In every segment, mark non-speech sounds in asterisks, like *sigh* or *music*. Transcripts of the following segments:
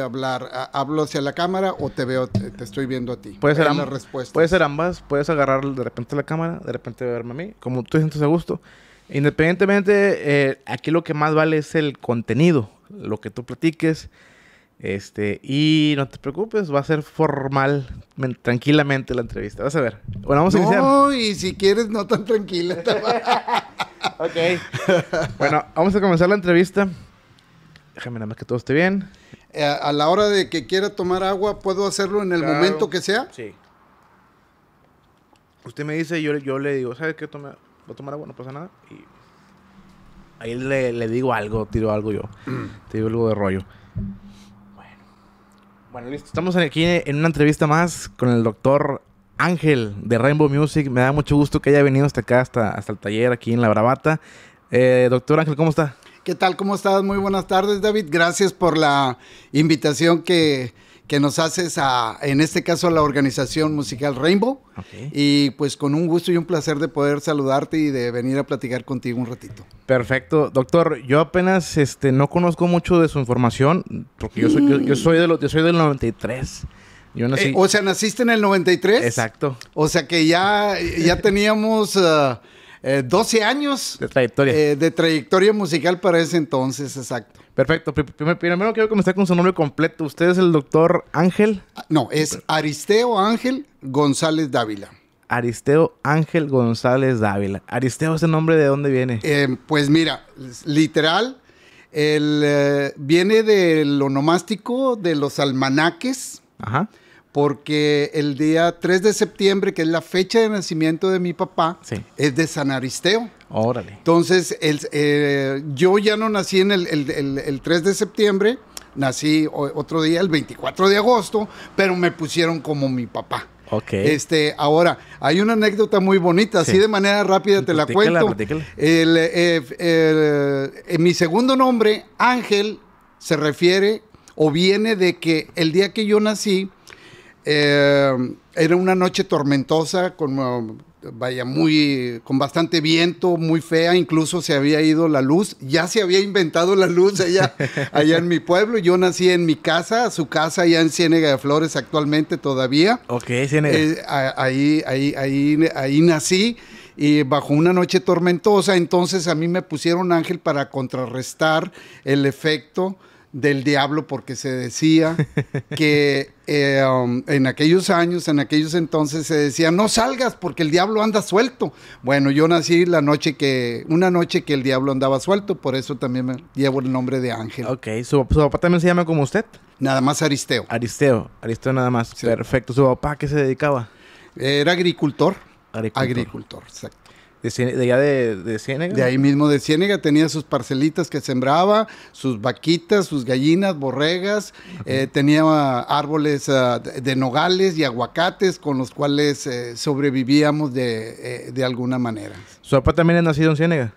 hablar? ¿Hablo hacia la cámara o te veo, te, estoy viendo a ti? Puede ser, ambas, puede ser ambas. Puedes agarrar de repente la cámara, de repente verme a mí, como tú sientes a gusto. Independientemente, eh, aquí lo que más vale es el contenido, lo que tú platiques. Este, y no te preocupes, va a ser formal, tranquilamente la entrevista. Vas a ver. Bueno, vamos a iniciar. y si quieres, no tan tranquila. *laughs* *laughs* ok. bueno, vamos a comenzar la entrevista. Déjame nada más que todo esté bien. Eh, a la hora de que quiera tomar agua, ¿puedo hacerlo en el momento que sea? Sí. Usted me dice, yo, yo le digo, ¿sabes qué? voy a tomar agua, no pasa nada. Y ahí le, digo algo, tiro algo yo. Mm. Te digo algo de rollo. Bueno. listo. Estamos aquí en una entrevista más con el doctor Ángel de Rainbow Music. Me da mucho gusto que haya venido hasta acá, hasta, hasta el taller, aquí en La Bravata. Eh, doctor Ángel, ¿cómo está? ¿Qué tal? ¿Cómo estás? Muy buenas tardes, David. Gracias por la invitación que, nos haces a, en este caso, a la organización musical Rainbow. Y pues con un gusto y un placer de poder saludarte y de venir a platicar contigo un ratito. Perfecto. Doctor, yo apenas este, no conozco mucho de su información, porque yo soy, yo, soy, de los, soy del 93. Eh, o sea, naciste en el 93. Exacto. O sea que ya, ya teníamos... Eh, 12 eh, años de trayectoria. Eh, de trayectoria musical para ese entonces, exacto. Perfecto. Primero, quiero comenzar con su nombre completo. ¿Usted es el doctor Ángel? Ah, no, es Aristeo Ángel González Dávila. Aristeo Ángel González Dávila. Aristeo, ¿ese nombre de dónde viene? Eh, pues mira, literal, el, viene del onomástico de los almanaques. Ajá porque el día 3 de septiembre, que es la fecha de nacimiento de mi papá, es de San Aristeo. Órale. Entonces, eh, yo ya no nací en el, 3 de septiembre, nací otro día, el 24 de agosto, pero me pusieron como mi papá. Ok. Este, ahora, hay una anécdota muy bonita, así de manera rápida te la cuento. Platícala. El, eh, eh, mi segundo nombre, Ángel, se refiere o viene de que el día que yo nací, eh, era una noche tormentosa, con, eh, vaya, muy, con bastante viento, muy fea, incluso se había ido la luz, ya se había inventado la luz allá, *laughs* allá en mi pueblo, yo nací en mi casa, su casa allá en Ciénega de Flores actualmente todavía. Ok, eh, ahí, ahí, ahí, ahí nací y bajo una noche tormentosa, entonces a mí me pusieron ángel para contrarrestar el efecto del diablo porque se decía que *laughs* eh, um, en aquellos años, en aquellos entonces se decía, no salgas porque el diablo anda suelto. Bueno, yo nací la noche que, una noche que el diablo andaba suelto, por eso también me llevo el nombre de Ángel. Ok, ¿Su, papá también se llama como usted? Nada más Aristeo. Aristeo, Aristeo nada más. Perfecto, ¿su papá qué se dedicaba? Era agricultor. Agricultor. Agricultor, exacto de, allá de, de, Ciénega. De ahí mismo de Ciénega tenía sus parcelitas que sembraba, sus vaquitas, sus gallinas, borregas, eh, tenía ah, árboles ah, de nogales y aguacates con los cuales eh, sobrevivíamos eh, de, alguna manera. ¿Su papá también es nacido en Ciénega?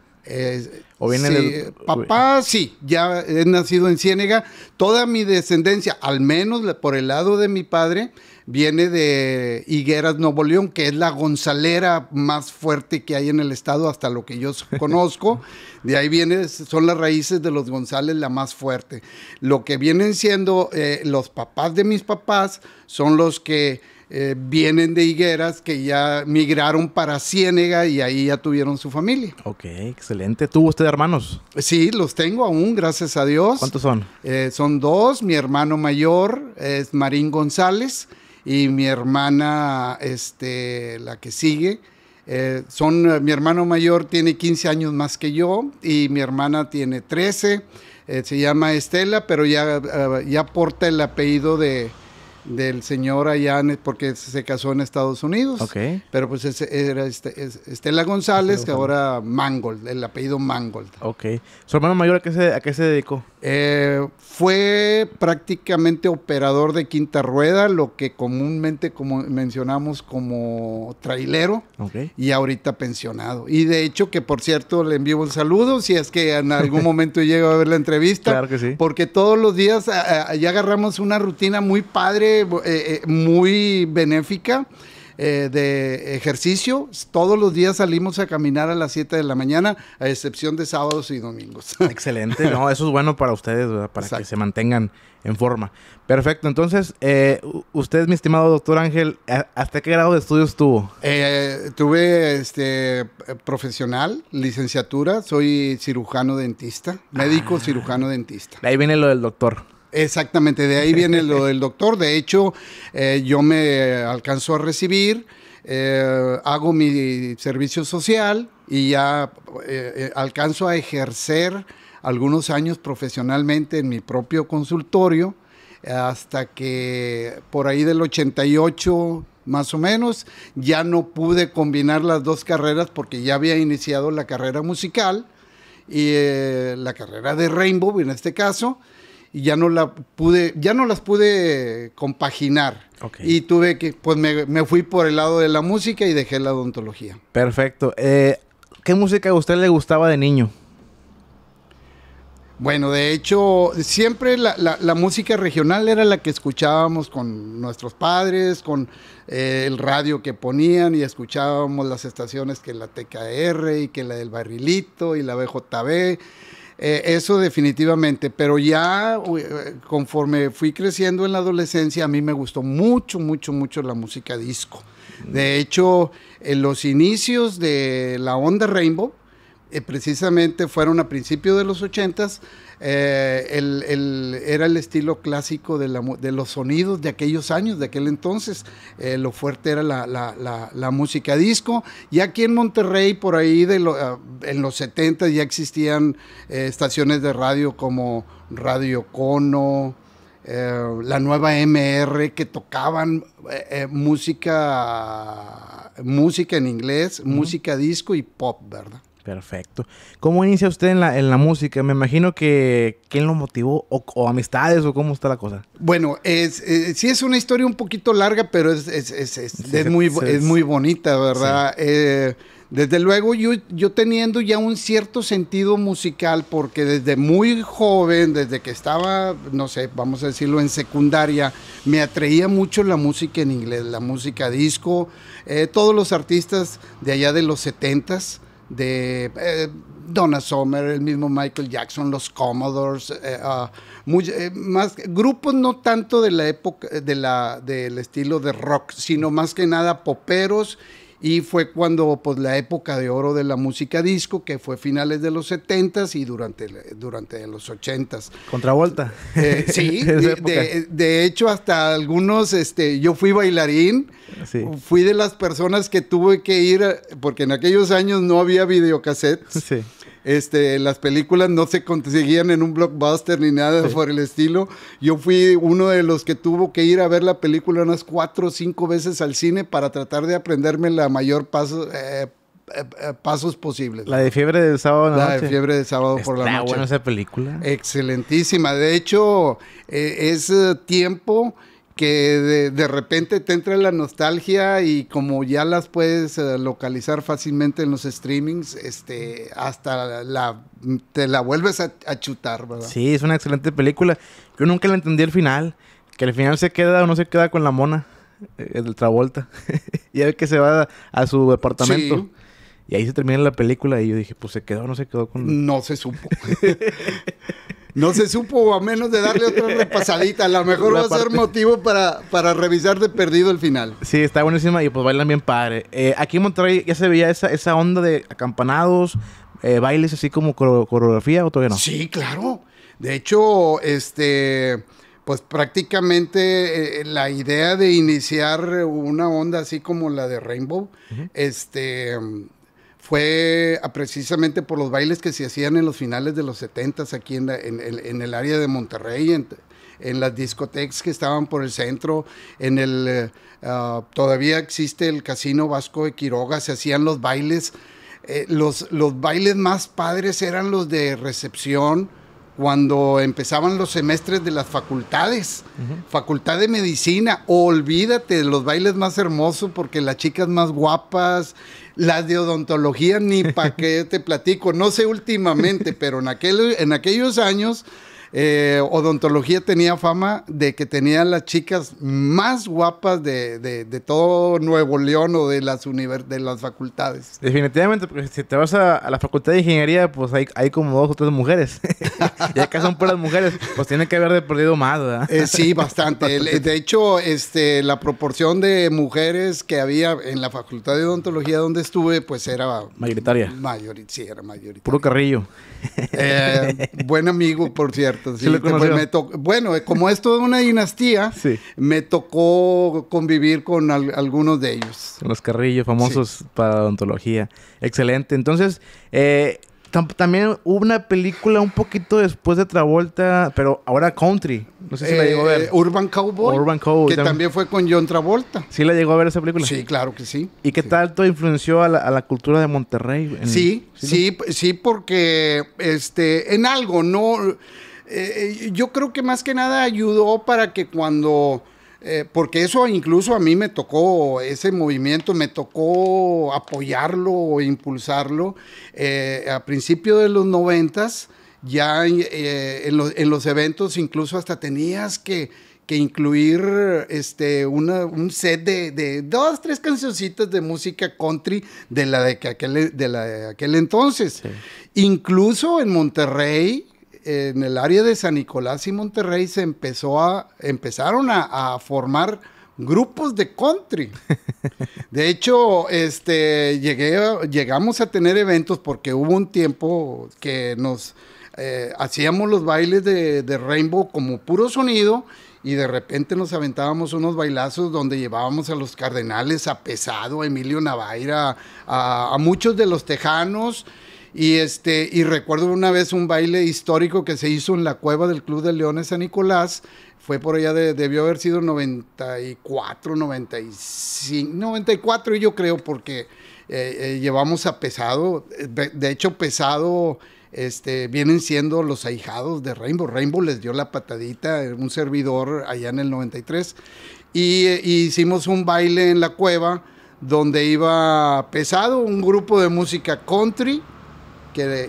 ¿O viene Papá sí, ya he nacido en Ciénega. Toda mi descendencia, al menos por el lado de mi padre, viene de Higueras, Nuevo León, que es la gonzalera más fuerte que hay en el estado, hasta lo que yo *laughs* conozco. De ahí viene, son las raíces de los González la más fuerte. Lo que vienen siendo eh, los papás de mis papás son los que eh, vienen de Higueras, que ya migraron para Ciénega y ahí ya tuvieron su familia. Ok, excelente. ¿Tuvo usted hermanos? Sí, los tengo aún, gracias a Dios. ¿Cuántos son? Eh, son dos. Mi hermano mayor es Marín González y mi hermana, este, la que sigue. Eh, son, eh, mi hermano mayor tiene 15 años más que yo y mi hermana tiene 13. Eh, se llama Estela, pero ya, ya porta el apellido de, del señor allá porque se casó en Estados Unidos. Okay. Pero pues era este, Estela González, que ahora Mangold, el apellido Mangold. Ok. ¿Su hermano mayor a qué se, a qué se dedicó? Eh, fue prácticamente operador de quinta rueda, lo que comúnmente como mencionamos como trailero. Y ahorita pensionado. Y de hecho que por cierto le envío un saludo si es que en algún *laughs* momento llego a ver la entrevista. Claro que sí. Porque todos los días ya agarramos una rutina muy padre eh, eh, muy benéfica eh, de ejercicio. Todos los días salimos a caminar a las 7 de la mañana, a excepción de sábados y domingos. *laughs* Excelente, no, eso es bueno para ustedes, para que se mantengan en forma. Perfecto, entonces, usted, mi estimado doctor Ángel, ¿hasta qué grado de estudios tuvo? tuve este, profesional, licenciatura, soy cirujano dentista, médico ah. cirujano dentista. ahí viene lo del doctor. Exactamente, de ahí viene lo del doctor. De hecho, eh, yo me alcanzo a recibir, eh, hago mi servicio social y ya eh, alcanzo a ejercer algunos años profesionalmente en mi propio consultorio hasta que por ahí del 88 más o menos ya no pude combinar las dos carreras porque ya había iniciado la carrera musical y la carrera de Rainbow en este caso y ya no la pude, ya no las pude compaginar. Y tuve que, pues me, fui por el lado de la música y dejé la odontología. Perfecto. Eh, ¿Qué música a usted le gustaba de niño? Bueno, de hecho, siempre la, música regional era la que escuchábamos con nuestros padres, con eh, el radio que ponían y escuchábamos las estaciones que la TKR y que la del Barrilito y la BJB eh, eso definitivamente, pero ya eh, conforme fui creciendo en la adolescencia, a mí me gustó mucho, mucho, mucho la música disco. De hecho, en los inicios de la onda Rainbow, eh, precisamente fueron a principios de los 80 eh, el, era el estilo clásico de, la, de, los sonidos de aquellos años, de aquel entonces. Eh, lo fuerte era la, la, la, música disco. Y aquí en Monterrey, por ahí de ah, en los 70 ya existían estaciones de radio como Radio Cono, la nueva MR que tocaban música música en inglés, música disco y pop, ¿verdad? Perfecto. ¿Cómo inicia usted en la, en la música? Me imagino que quién lo motivó o, amistades o cómo está la cosa. Bueno, es, eh, sí es una historia un poquito larga, pero es, muy, es muy bonita, ¿verdad? Eh, desde luego yo, yo teniendo ya un cierto sentido musical, porque desde muy joven, desde que estaba, no sé, vamos a decirlo, en secundaria, me atraía mucho la música en inglés, la música disco, eh, todos los artistas de allá de los setentas. s de eh, Donna Summer, el mismo Michael Jackson, los Commodores, eh, ah, eh, más grupos no tanto de la época de la, del estilo de rock, sino más que nada poperos y fue cuando pues la época de oro de la música disco que fue finales de los setentas y durante durante los 80s contravolta eh, *laughs* sí de, hecho hasta algunos este yo fui bailarín fui de las personas que tuve que ir porque en aquellos años no había videocassettes sí este, las películas no se conseguían en un blockbuster ni nada por el estilo. Yo fui uno de los que tuvo que ir a ver la película unas cuatro o cinco veces al cine para tratar de aprenderme la mayor eh, eh, eh, pasos posibles. La de fiebre de sábado. La, la de fiebre de sábado por la noche. buena esa película. Excelentísima. De hecho, es tiempo que de, repente te entra la nostalgia y como ya las puedes eh, localizar fácilmente en los streamings, este, hasta la, te la vuelves a, chutar, ¿verdad? Sí, es una excelente película. Yo nunca la entendí al final, que al final se queda o no se queda con la mona, eh, el Travolta. *laughs* Y el que se va a, su departamento. Y ahí se termina la película y yo dije, pues se quedó o no se quedó con... No se supo. *laughs* no se supo, a menos de darle otra *laughs* repasadita. A lo mejor va a ser motivo para, para revisar de perdido el final. Sí, está buenísima y pues bailan bien padre. Eh, aquí en Monterrey ya se veía esa, onda de acampanados, eh, bailes así como coreografía o todavía no. Sí, claro. De hecho, este pues prácticamente eh, la idea de iniciar una onda así como la de Rainbow, este fue precisamente por los bailes que se hacían en los finales de los 70s aquí en, el área de Monterrey, en, las discotecas que estaban por el centro, en el eh, ah, todavía existe el Casino Vasco de Quiroga, se hacían los bailes. Eh, los, bailes más padres eran los de recepción, cuando empezaban los semestres de las facultades, facultad de medicina, olvídate de los bailes más hermosos porque las chicas más guapas las de odontología ni para *laughs* qué te platico. No sé últimamente, pero en, aquel, en aquellos años eh, odontología tenía fama de que tenía las chicas más guapas de, todo Nuevo León o de las, de las facultades. Definitivamente, porque si te vas a, la facultad de ingeniería, pues hay, hay como dos o tres mujeres. *laughs* y acá son puras mujeres, pues tiene que haber de perdido más, ¿verdad? Eh, sí, bastante. Eh, de hecho, este, la proporción de mujeres que había en la facultad de odontología donde estuve, pues era... Mayoritaria. sí, era mayoritaria. Puro carrillo. buen amigo, por cierto bueno, eh, como es toda una dinastía, me tocó convivir con algunos de ellos. Los carrillos famosos para odontología. Excelente. Entonces, eh, también hubo una película un poquito después de Travolta, pero ahora Country. No sé si la llegó a ver. Eh, Urban Cowboy. Urban Cowboy. Que también. fue con John Travolta. ¿Sí la llegó a ver esa película? Sí, claro que sí. ¿Y qué tal? tanto influenció a la, cultura de Monterrey? sí, sí, sí, porque este, en algo, no eh, yo creo que más que nada ayudó para que cuando... Eh, porque eso incluso a mí me tocó, ese movimiento me tocó apoyarlo o impulsarlo eh, a principios de los noventas, ya en, los, en, eventos incluso hasta tenías que, incluir este, un set de, dos, tres cancioncitas de música country de la de, aquel, de la aquel entonces. Incluso en Monterrey, en el área de San Nicolás y Monterrey se empezó a, empezaron a, formar grupos de country. *laughs* De hecho, este, llegamos a tener eventos porque hubo un tiempo que nos eh, hacíamos los bailes de, Rainbow como puro sonido y de repente nos aventábamos unos bailazos donde llevábamos a los cardenales, a Pesado, a Emilio Navaira, a, a muchos de los tejanos y, este, y recuerdo una vez un baile histórico que se hizo en la cueva del Club de Leones San Nicolás. Fue por allá, debió haber sido 94, 95, 94 yo creo, porque eh, eh, llevamos a Pesado. De hecho, Pesado este, vienen siendo los ahijados de Rainbow. Rainbow les dio la patadita, eh, un servidor allá en el 93. Y, hicimos un baile en la cueva donde iba pesado un grupo de música country,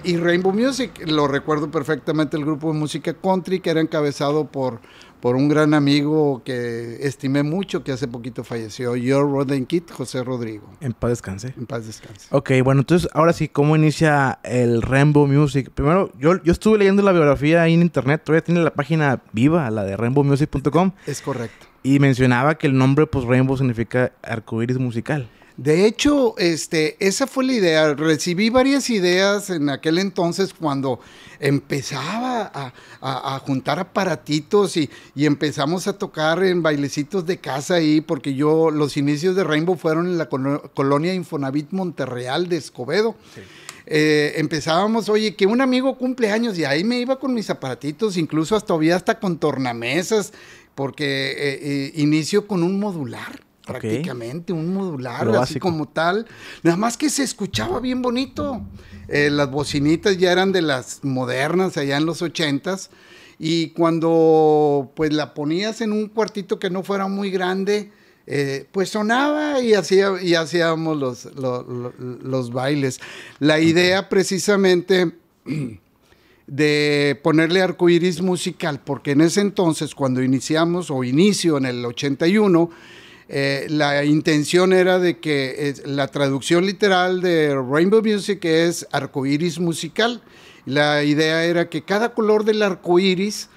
y Rainbow Music, lo recuerdo perfectamente, el grupo de música country que era encabezado por, por un gran amigo que estimé mucho, que hace poquito falleció, Your Roden Kid, José Rodrigo. En paz descanse. En paz descanse. Ok, bueno, entonces ahora sí, ¿cómo inicia el Rainbow Music? Primero, yo, yo estuve leyendo la biografía ahí en internet, todavía tiene la página viva, la de rainbowmusic.com. Es correcto. Y mencionaba que el nombre, pues Rainbow significa arcoíris musical. De hecho, este, esa fue la idea. Recibí varias ideas en aquel entonces cuando empezaba a, juntar aparatitos y, empezamos a tocar en bailecitos de casa ahí, porque yo, los inicios de Rainbow fueron en la colonia Infonavit Monterreal de Escobedo. Eh, empezábamos, oye, que un amigo cumple años y ahí me iba con mis aparatitos, incluso hasta había hasta con tornamesas, porque eh, eh, inicio con un modular prácticamente, un modular, así como tal. Nada más que se escuchaba bien bonito. Eh, las bocinitas ya eran de las modernas allá en los ochentas. Y cuando pues la ponías en un cuartito que no fuera muy grande, eh, pues sonaba y, hacía, y hacíamos los, los, bailes. La idea precisamente *clears throat* de ponerle arcoíris musical, porque en ese entonces, cuando iniciamos o inicio en el 81, eh, la intención era de que la traducción literal de Rainbow Music es arcoíris musical. La idea era que cada color del arcoíris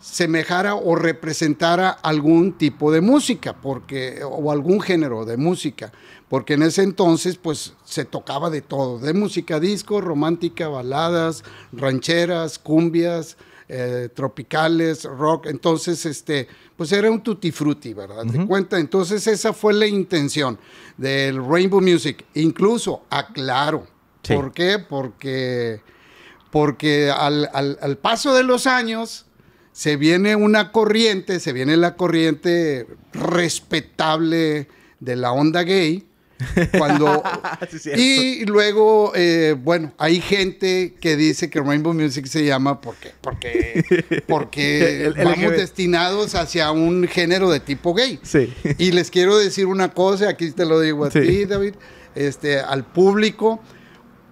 semejara o representara algún tipo de música, o algún género de música, porque en ese entonces pues se tocaba de todo, de música disco, romántica, baladas, rancheras, cumbias, eh, tropicales, rock. Entonces, este, pues era un tutti frutti, ¿verdad? ¿Te cuenta? Entonces, esa fue la intención del Rainbow Music. Incluso, aclaro. ¿Por qué? Porque, porque al paso de los años se viene una corriente, se viene la corriente respetable de la onda gay, cuando... *laughs* y luego, eh, bueno, hay gente que dice que Rainbow Music se llama porque, porque, porque *laughs* vamos destinados hacia un género de tipo gay. Y les quiero decir una cosa, aquí te lo digo a ti, David, este, al público.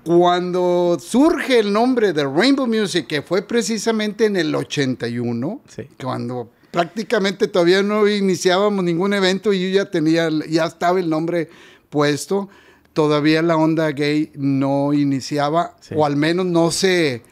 Cuando surge el nombre de Rainbow Music, que fue precisamente en el 81, cuando prácticamente todavía no iniciábamos ningún evento y ya tenía, ya estaba el nombre puesto, todavía la onda gay no iniciaba, o al menos no se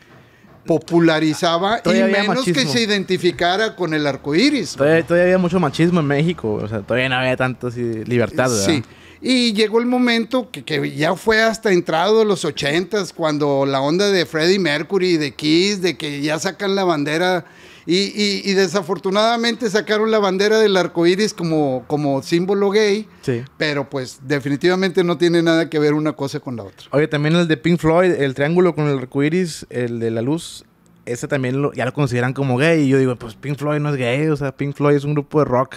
popularizaba, y menos que se identificara con el arco iris. Todavía, había mucho machismo en México, o sea, todavía no había tanta libertad, Sí. Y llegó el momento que, ya fue hasta entrado de los ochentas, cuando la onda de Freddie Mercury, de Kiss, de que ya sacan la bandera y, desafortunadamente sacaron la bandera del arco iris como, como símbolo gay. Sí. Pero pues definitivamente no tiene nada que ver una cosa con la otra. Oye, también el de Pink Floyd, el triángulo con el arco iris, el de la luz, ese también ya lo consideran como gay. Y yo digo, pues Pink Floyd no es gay, o sea, Pink Floyd es un grupo de rock.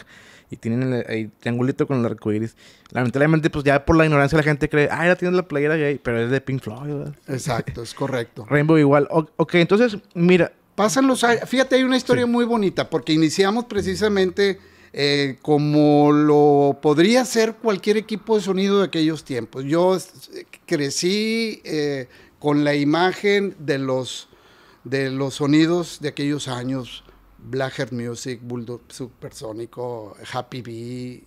Y tienen el, triangulito con el arco iris. Lamentablemente, pues ya por la ignorancia la gente cree, ah, ya tienes la playera gay, pero es de Pink Floyd. Exacto, es correcto. Rainbow igual. ok, entonces, mira, Pasan los Fíjate, hay una historia muy bonita, porque iniciamos precisamente eh, como lo podría ser cualquier equipo de sonido de aquellos tiempos. Yo crecí eh, con la imagen de los, de los sonidos de aquellos años. Blackheart Music, Bulldog Supersónico, Happy Bee.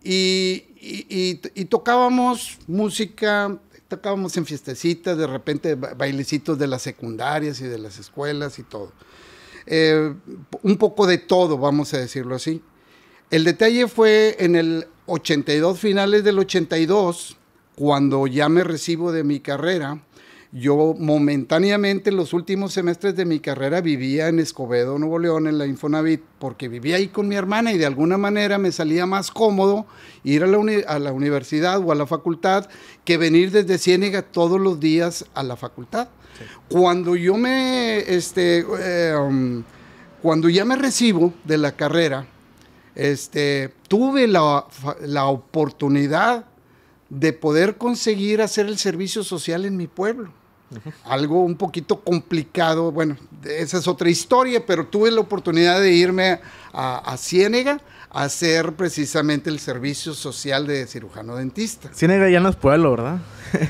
y tocábamos música tocábamos en fiestecitas, de repente bailecitos de las secundarias y de las escuelas y todo. Eh, un poco de todo, vamos a decirlo así. El detalle fue en el 82, finales del 82, cuando ya me recibo de mi carrera, yo momentáneamente en los últimos semestres de mi carrera vivía en Escobedo, Nuevo León, en la Infonavit, porque vivía ahí con mi hermana y de alguna manera me salía más cómodo ir a la, universidad o a la facultad que venir desde Ciénega todos los días a la facultad. Cuando yo me, este, em, cuando ya me recibo de la carrera, este, tuve la oportunidad de poder conseguir hacer el servicio social en mi pueblo. Algo un poquito complicado, bueno, esa es otra historia, pero tuve la oportunidad de irme a, Ciénega a hacer precisamente el servicio social de cirujano dentista. Ciénega ya no es pueblo, ¿verdad?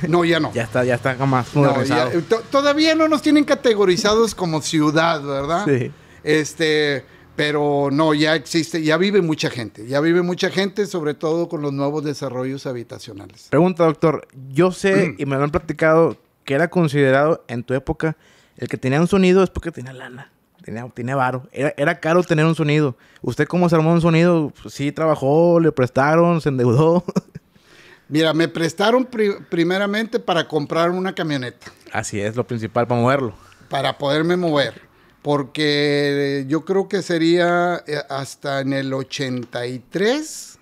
No, ya no. *laughs* ya está, ya está más eh, Todavía no nos tienen categorizados como ciudad, ¿verdad? Sí. Este, pero no, ya existe, ya vive mucha gente, ya vive mucha gente, sobre todo con los nuevos desarrollos habitacionales. Pregunta, doctor, yo sé mm. y me lo han platicado que era considerado en tu época, el que tenía un sonido es porque tenía lana, tenía, tenía varo. Era, caro tener un sonido. ¿Usted cómo se armó un sonido? Pues sí, trabajó, le prestaron, se endeudó. *laughs* Mira, me prestaron primeramente para comprar una camioneta. Así es, lo principal, para moverlo. Para poderme mover. Porque yo creo que sería eh, hasta en el 83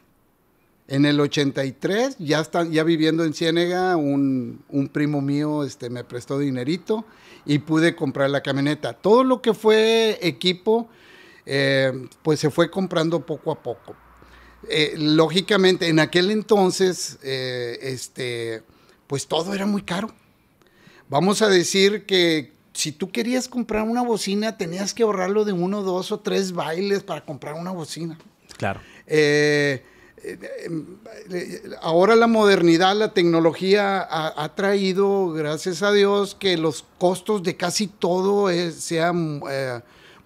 en el 83, ya, está ya viviendo en Ciénega, un, primo mío este, me prestó dinerito y pude comprar la camioneta. Todo lo que fue equipo, eh, pues se fue comprando poco a poco. Eh, lógicamente, en aquel entonces, eh, este, pues todo era muy caro. Vamos a decir que si tú querías comprar una bocina, tenías que ahorrarlo de uno, dos o tres bailes para comprar una bocina. Claro. Eh, eh, em, ahora la modernidad, la tecnología ha, traído, gracias a Dios, que los costos de casi todo eh, sean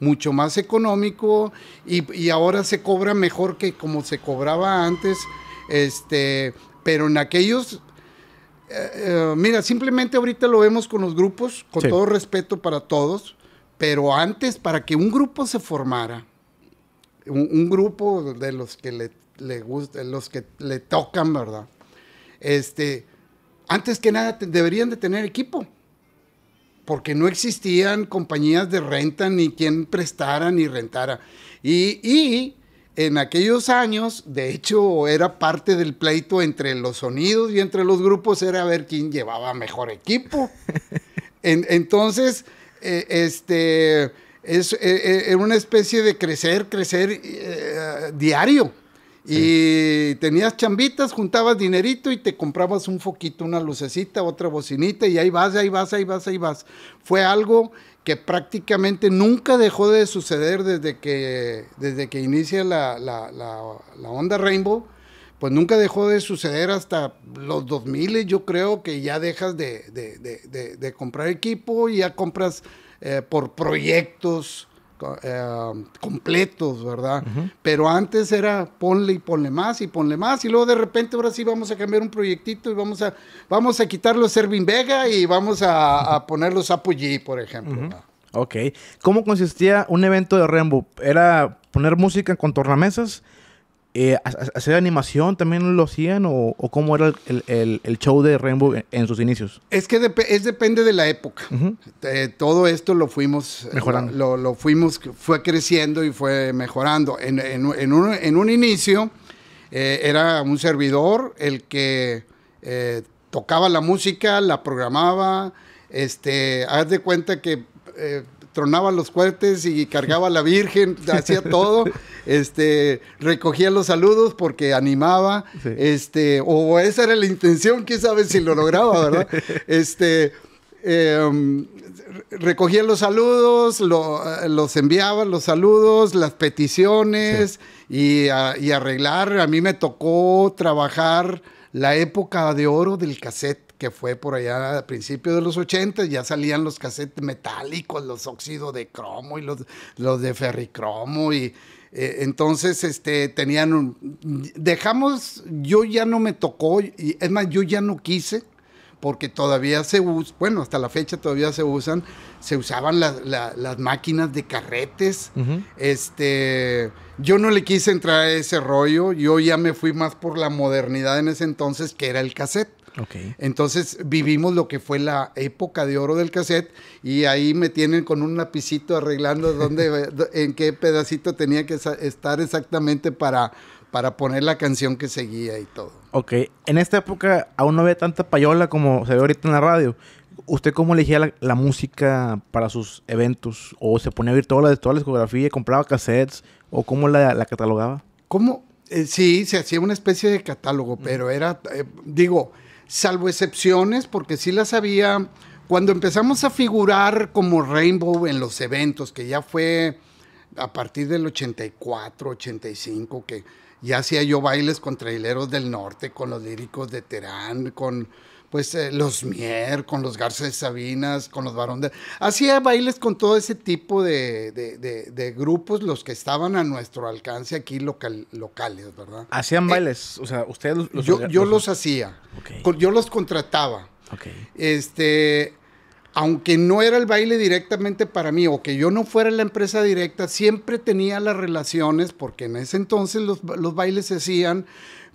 mucho más económico y, ahora se cobra mejor que como se cobraba antes. Este, pero en aquellos, mira, simplemente ahorita lo vemos con los grupos, con todo respeto para todos, pero antes para que un grupo se formara, un grupo de los que le le gusta, los que le tocan, ¿verdad? Este, antes que nada deberían de tener equipo, porque no existían compañías de renta ni quien prestara ni rentara. Y, en aquellos años, de hecho, era parte del pleito entre los sonidos y entre los grupos, era ver quién llevaba mejor equipo. *laughs* entonces, e, este, es e, e, una especie de crecer, crecer eh, diario. Y tenías chambitas, juntabas dinerito y te comprabas un foquito, una lucecita, otra bocinita y ahí vas, ahí vas, ahí vas, ahí vas. Fue algo que prácticamente nunca dejó de suceder desde que, desde que inicia la, onda Rainbow. Pues nunca dejó de suceder hasta los 2000, yo creo que ya dejas de, comprar equipo, y ya compras eh, por proyectos, eh, completos, ¿verdad? Pero antes era ponle y ponle más y ponle más y luego de repente ahora sí vamos a cambiar un proyectito y vamos a, vamos a quitar los Servin Vega y vamos a, ponerlos a poner los por ejemplo. Ok. ¿Cómo consistía un evento de Rainbow? ¿Era poner música en tornamesas? Eh, ¿Hacer animación también lo hacían o, cómo era el, show de Rainbow en, sus inicios? Es que depende de la época. Eh, todo esto lo fuimos eh, mejorando. Lo, lo, fuimos, fue creciendo y fue mejorando. En, un, inicio era un servidor el que tocaba la música, la programaba. Este, haz de cuenta que tronaba los cohetes y cargaba a la Virgen, *laughs* hacía todo, este, recogía los saludos porque animaba, este, o esa era la intención, quién sabe si lo lograba, ¿verdad? *laughs* Este, em, recogía los saludos, eh, los enviaba, los saludos, las peticiones y, y arreglar. A mí me tocó trabajar la época de oro del cassette que fue por allá a principios de los 80, ya salían los cassettes metálicos, los óxidos de cromo y los, los de ferricromo y eh, entonces este tenían un, dejamos yo ya no me tocó y es más yo ya no quise porque todavía se bueno, hasta la fecha todavía se usan, se usaban las máquinas de carretes. Este, yo no le quise entrar a ese rollo, yo ya me fui más por la modernidad en ese entonces, que era el cassette. Okay. Entonces vivimos lo que fue la época de oro del cassette y ahí me tienen con un lapicito arreglando dónde, *laughs* en qué pedacito tenía que estar exactamente para, para poner la canción que seguía y todo. Ok, en esta época aún no había tanta payola como se ve ahorita en la radio. ¿Usted cómo elegía la, música para sus eventos? ¿O se ponía a oír toda la, discografía y compraba cassettes? ¿O cómo la, catalogaba? ¿Cómo? Eh, sí, se hacía una especie de catálogo, mm. pero era, eh, digo, salvo excepciones, porque sí las había, cuando empezamos a figurar como Rainbow en los eventos, que ya fue a partir del 84, 85, que ya hacía yo bailes con traileros del norte, con los líricos de Terán, con pues eh, los Mier, con los Garza Sabinas, con los Barón de... Hacía bailes con todo ese tipo de, grupos, los que estaban a nuestro alcance aquí local, locales, ¿verdad? ¿Hacían eh, bailes? O sea, ustedes los... yo, los, hacía. Yo los contrataba. Este, aunque no era el baile directamente para mí o que yo no fuera la empresa directa, siempre tenía las relaciones, porque en ese entonces los, los bailes se hacían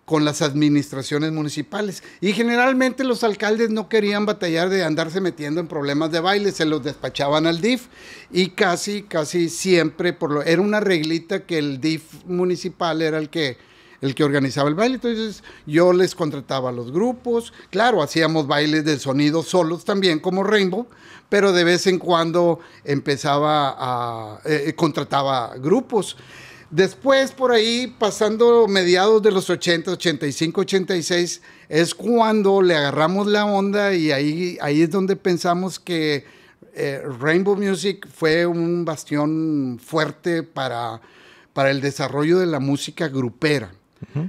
con las administraciones municipales. Y generalmente los alcaldes no querían batallar de andarse metiendo en problemas de baile, se los despachaban al DIF y casi, casi siempre, por lo, era una reglita que el DIF municipal era el que, el que organizaba el baile. Entonces yo les contrataba a los grupos, claro, hacíamos bailes de sonido solos también como Rainbow, pero de vez en cuando empezaba a, eh, eh, contrataba grupos. Después, por ahí, pasando mediados de los 80, 85, 86, es cuando le agarramos la onda y ahí, ahí es donde pensamos que eh, Rainbow Music fue un bastión fuerte para, para el desarrollo de la música grupera.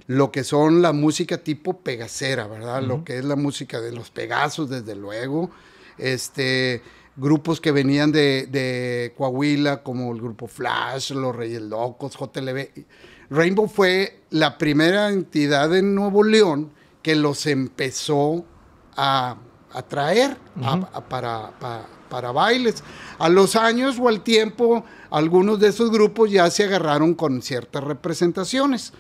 Lo que son la música tipo pegacera, ¿verdad? Lo que es la música de los Pegasos, desde luego. Este, grupos que venían de, Coahuila, como el grupo Flash, Los Reyes Locos, JLB. Rainbow fue la primera entidad en Nuevo León que los empezó a, a traer para, para, bailes. A los años o al tiempo, algunos de esos grupos ya se agarraron con ciertas representaciones.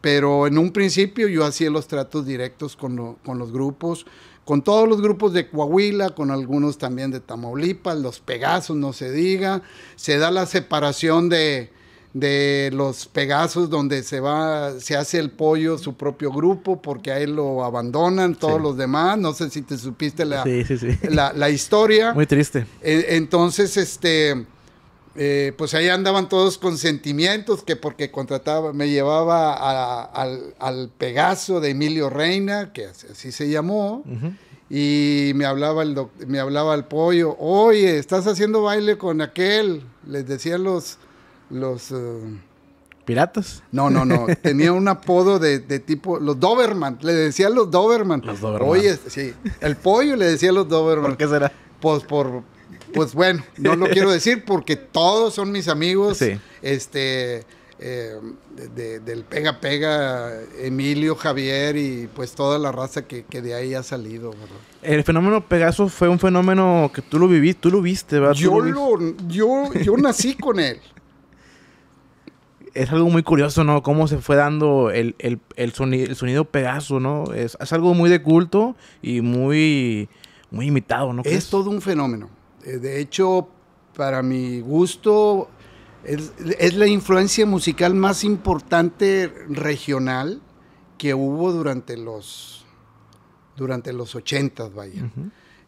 Pero en un principio yo hacía los tratos directos con, con los grupos, con todos los grupos de Coahuila, con algunos también de Tamaulipas, los Pegasos, no se diga. Se da la separación de, de los Pegasos donde se va, se hace el pollo su propio grupo porque ahí lo abandonan todos los demás. No sé si te supiste la, historia. Muy triste. E-, entonces, este eh, pues ahí andaban todos con sentimientos, que porque contrataba, me llevaba al, al, Pegaso de Emilio Reina, que así se llamó, y me hablaba, el me hablaba el pollo, oye, estás haciendo baile con aquel, les decían los... los eh, ¿Piratas? No, no, no. *laughs* Tenía un apodo de, de, tipo. Los Doberman. Le decían los Doberman. Los Doberman. Oye, sí. El pollo le decía los Doberman. ¿Por qué será? Pues por, pues bueno, no lo quiero decir porque todos son mis amigos. Este. Eh, del pega pega, Emilio, Javier y pues toda la raza que, de ahí ha salido. El fenómeno Pegaso fue un fenómeno que tú lo viviste, tú lo viste, ¿verdad? Yo, lo, yo, yo nací con él. Es algo muy curioso, ¿no? Cómo se fue dando el, el, sonido, Pegaso, ¿no? Es, es, algo muy de culto y muy, muy imitado, ¿no? Es todo un fenómeno. Eh, de hecho, para mi gusto, es, la influencia musical más importante regional que hubo durante los durante los ochentas, vaya.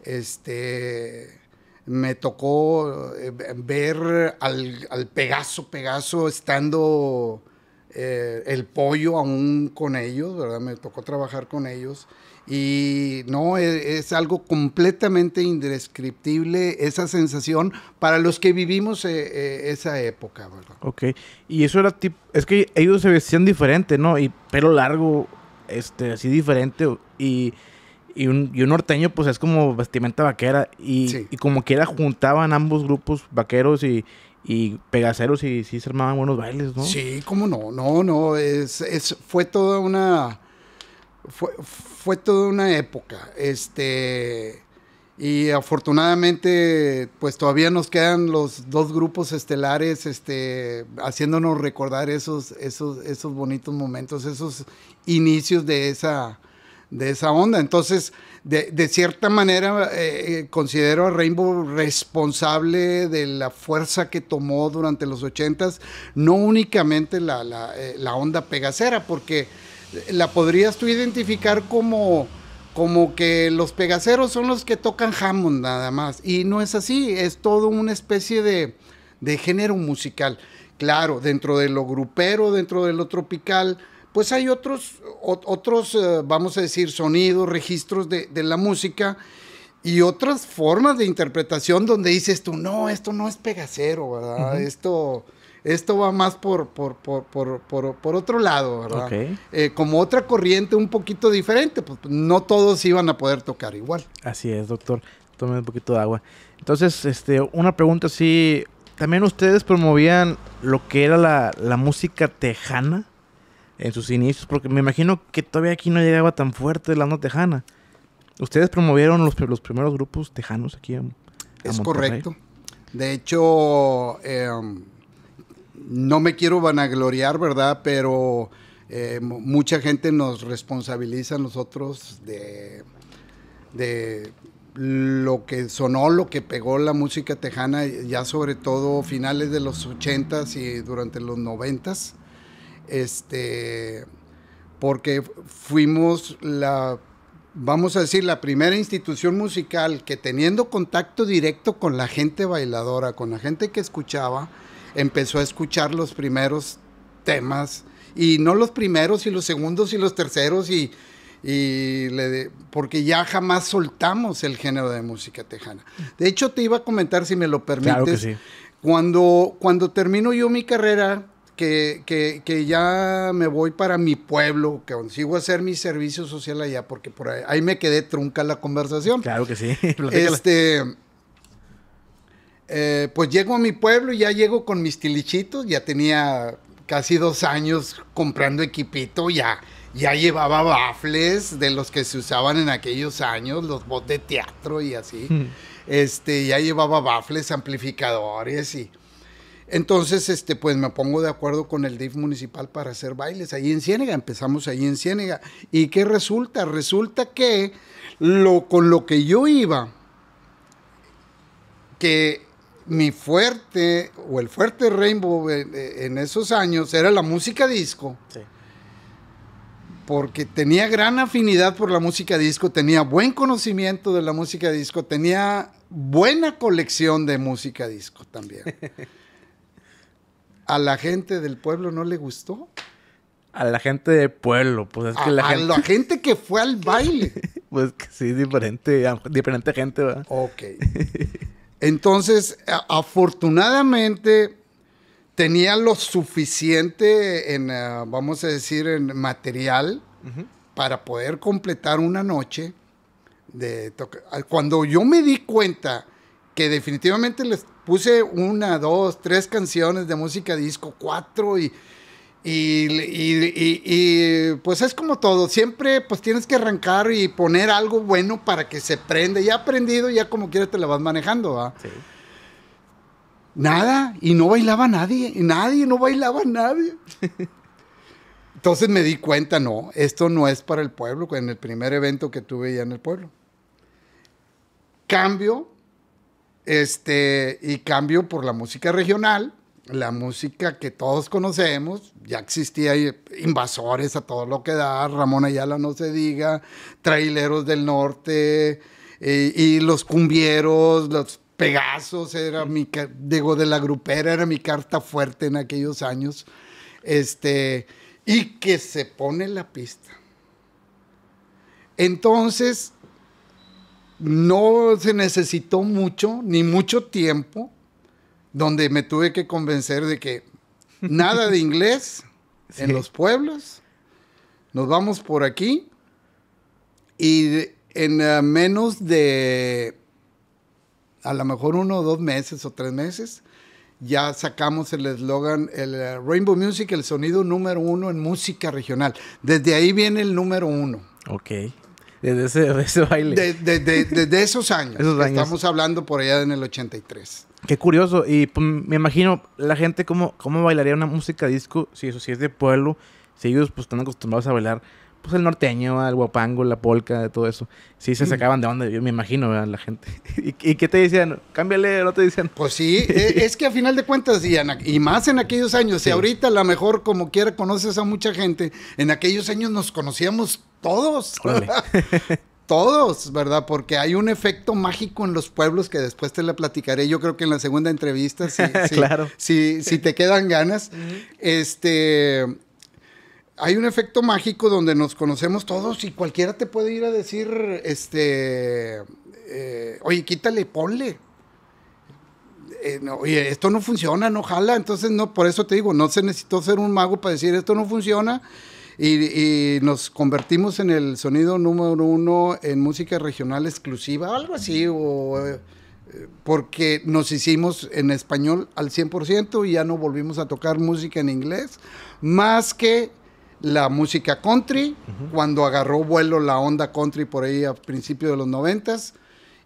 Este me tocó eh, ver al, Pegaso, Pegaso estando eh, el pollo aún con ellos, ¿verdad? Me tocó trabajar con ellos. Y no, e, es, algo completamente indescriptible esa sensación para los que vivimos eh, eh, esa época, ¿verdad? Ok, y eso era tipo, es que ellos se vestían diferente, ¿no? Y pelo largo, este, así diferente, y, y, un, y norteño pues es como vestimenta vaquera, y, y como quiera juntaban ambos grupos, vaqueros y, y pegaceros, y sí se armaban buenos bailes, ¿no? Sí, cómo no, no, no, es fue toda una fue, fue toda una época. Este, y afortunadamente, pues todavía nos quedan los dos grupos estelares este, haciéndonos recordar esos, esos, esos bonitos momentos, esos inicios de esa, de esa onda. Entonces, de, cierta manera, eh, eh, considero a Rainbow responsable de la fuerza que tomó durante los ochentas, no únicamente la, la eh, onda pegacera, porque la podrías tú identificar como, como que los pegaceros son los que tocan jamón, nada más. Y no es así, es todo una especie de, de género musical. Claro, dentro de lo grupero, dentro de lo tropical, pues hay otros, otros eh, vamos a decir, sonidos, registros de, la música y otras formas de interpretación donde dices tú, no, esto no es pegacero, ¿verdad? Esto esto va más por, por, otro lado, ¿verdad? Eh, como otra corriente un poquito diferente, pues no todos iban a poder tocar igual. Así es, doctor. Tome un poquito de agua. Entonces, este, una pregunta así. ¿También ustedes promovían lo que era la, música tejana en sus inicios? Porque me imagino que todavía aquí no llegaba tan fuerte la onda tejana. ¿Ustedes promovieron los, los primeros grupos tejanos aquí en, es correcto. De hecho, em, no me quiero vanagloriar, ¿verdad? Pero eh, mucha gente nos responsabiliza a nosotros de, lo que sonó, lo que pegó la música tejana, ya sobre todo finales de los 80s y durante los 90s, este, porque fuimos la, vamos a decir, la primera institución musical que teniendo contacto directo con la gente bailadora, con la gente que escuchaba, empezó a escuchar los primeros temas, y no los primeros, y los segundos, y los terceros, y, le porque ya jamás soltamos el género de música tejana. De hecho, te iba a comentar, si me lo permites, cuando, cuando termino yo mi carrera, que, ya me voy para mi pueblo, que consigo hacer mi servicio social allá, porque por ahí, me quedé trunca la conversación. Claro que sí. *laughs* Este, eh, pues llego a mi pueblo y ya llego con mis tilichitos, ya tenía casi dos años comprando equipito, ya, ya llevaba bafles de los que se usaban en aquellos años, los bots de teatro y así. Hmm. Este, ya llevaba bafles, amplificadores y... Entonces, este, pues me pongo de acuerdo con el DIF municipal para hacer bailes ahí en Ciénega. Empezamos ahí en Ciénega. ¿Y qué resulta? Resulta que lo, con lo que yo iba, que mi fuerte o el fuerte Rainbow en, esos años era la música disco. Porque tenía gran afinidad por la música disco, tenía buen conocimiento de la música disco, tenía buena colección de música disco también. *laughs* A la gente del pueblo no le gustó. A la gente del pueblo, pues es que a, la gente. la gente que fue al baile. *laughs* pues sí, diferente, diferente gente, ¿verdad? Ok. *laughs* Entonces, afortunadamente, tenía lo suficiente en, eh, vamos a decir, en material para poder completar una noche. De Cuando yo me di cuenta que definitivamente les puse una, dos, tres canciones de música disco, cuatro y y, pues es como todo, siempre pues tienes que arrancar y poner algo bueno para que se prenda Ya aprendido, ya como quieras te la vas manejando. Nada, y no bailaba nadie, nadie, no bailaba nadie. *laughs* Entonces me di cuenta, no, esto no es para el pueblo, en el primer evento que tuve ya en el pueblo. Cambio, este, y cambio por la música regional la música que todos conocemos, ya existía invasores a todo lo que da, Ramón Ayala no se diga, traileros del norte eh, y los cumbieros, los pegazos era mi, digo, de la grupera era mi carta fuerte en aquellos años, este, y que se pone la pista. Entonces, no se necesitó mucho, ni mucho tiempo, donde me tuve que convencer de que nada de inglés *laughs* en los pueblos, nos vamos por aquí y en eh, menos de a lo mejor uno o dos meses o tres meses, ya sacamos el eslogan, el eh, Rainbow Music, el sonido número uno en música regional. Desde ahí viene el número uno. Ok. Desde ese, *laughs* baile. Desde esos años. Esos años. Estamos hablando por allá en el 83. Qué curioso. Y pues, me imagino la gente cómo, cómo bailaría una música disco si eso si es de pueblo, si ellos pues están acostumbrados a bailar pues el norteño, el guapango, la polca, todo eso. Si se mm. sacaban de onda, yo me imagino, la gente. *laughs* ¿Y, qué te decían? Cámbiale, no te decían. Pues sí, e, *laughs* es que a final de cuentas, y, más en aquellos años, y ahorita a lo mejor como quiera conoces a mucha gente, en aquellos años nos conocíamos todos. *laughs* todos, ¿verdad? Porque hay un efecto mágico en los pueblos que después te la platicaré. Yo creo que en la segunda entrevista, si, *laughs* si, si, te quedan ganas, este, hay un efecto mágico donde nos conocemos todos y cualquiera te puede ir a decir, este, eh, oye, quítale, ponle. Eh, oye, esto no funciona, no jala. Entonces, no, por eso te digo, no se necesitó ser un mago para decir esto no funciona y, nos convertimos en el sonido número uno en música regional exclusiva, algo así, eh, porque nos hicimos en español al 100% y ya no volvimos a tocar música en inglés, más que la música country, cuando agarró vuelo la onda country por ahí a principios de los noventas,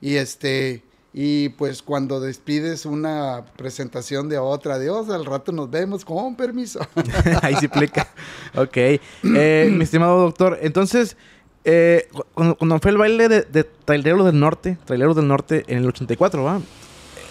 y este y pues cuando despides una presentación de otra, Dios, al rato nos vemos, con permiso. *laughs* Ahí se explica. *laughs* Ok. Eh, mi estimado doctor, entonces, eh, cuando, fue el baile de, de Traileros del Norte, Traileros del Norte en el 84, ¿va?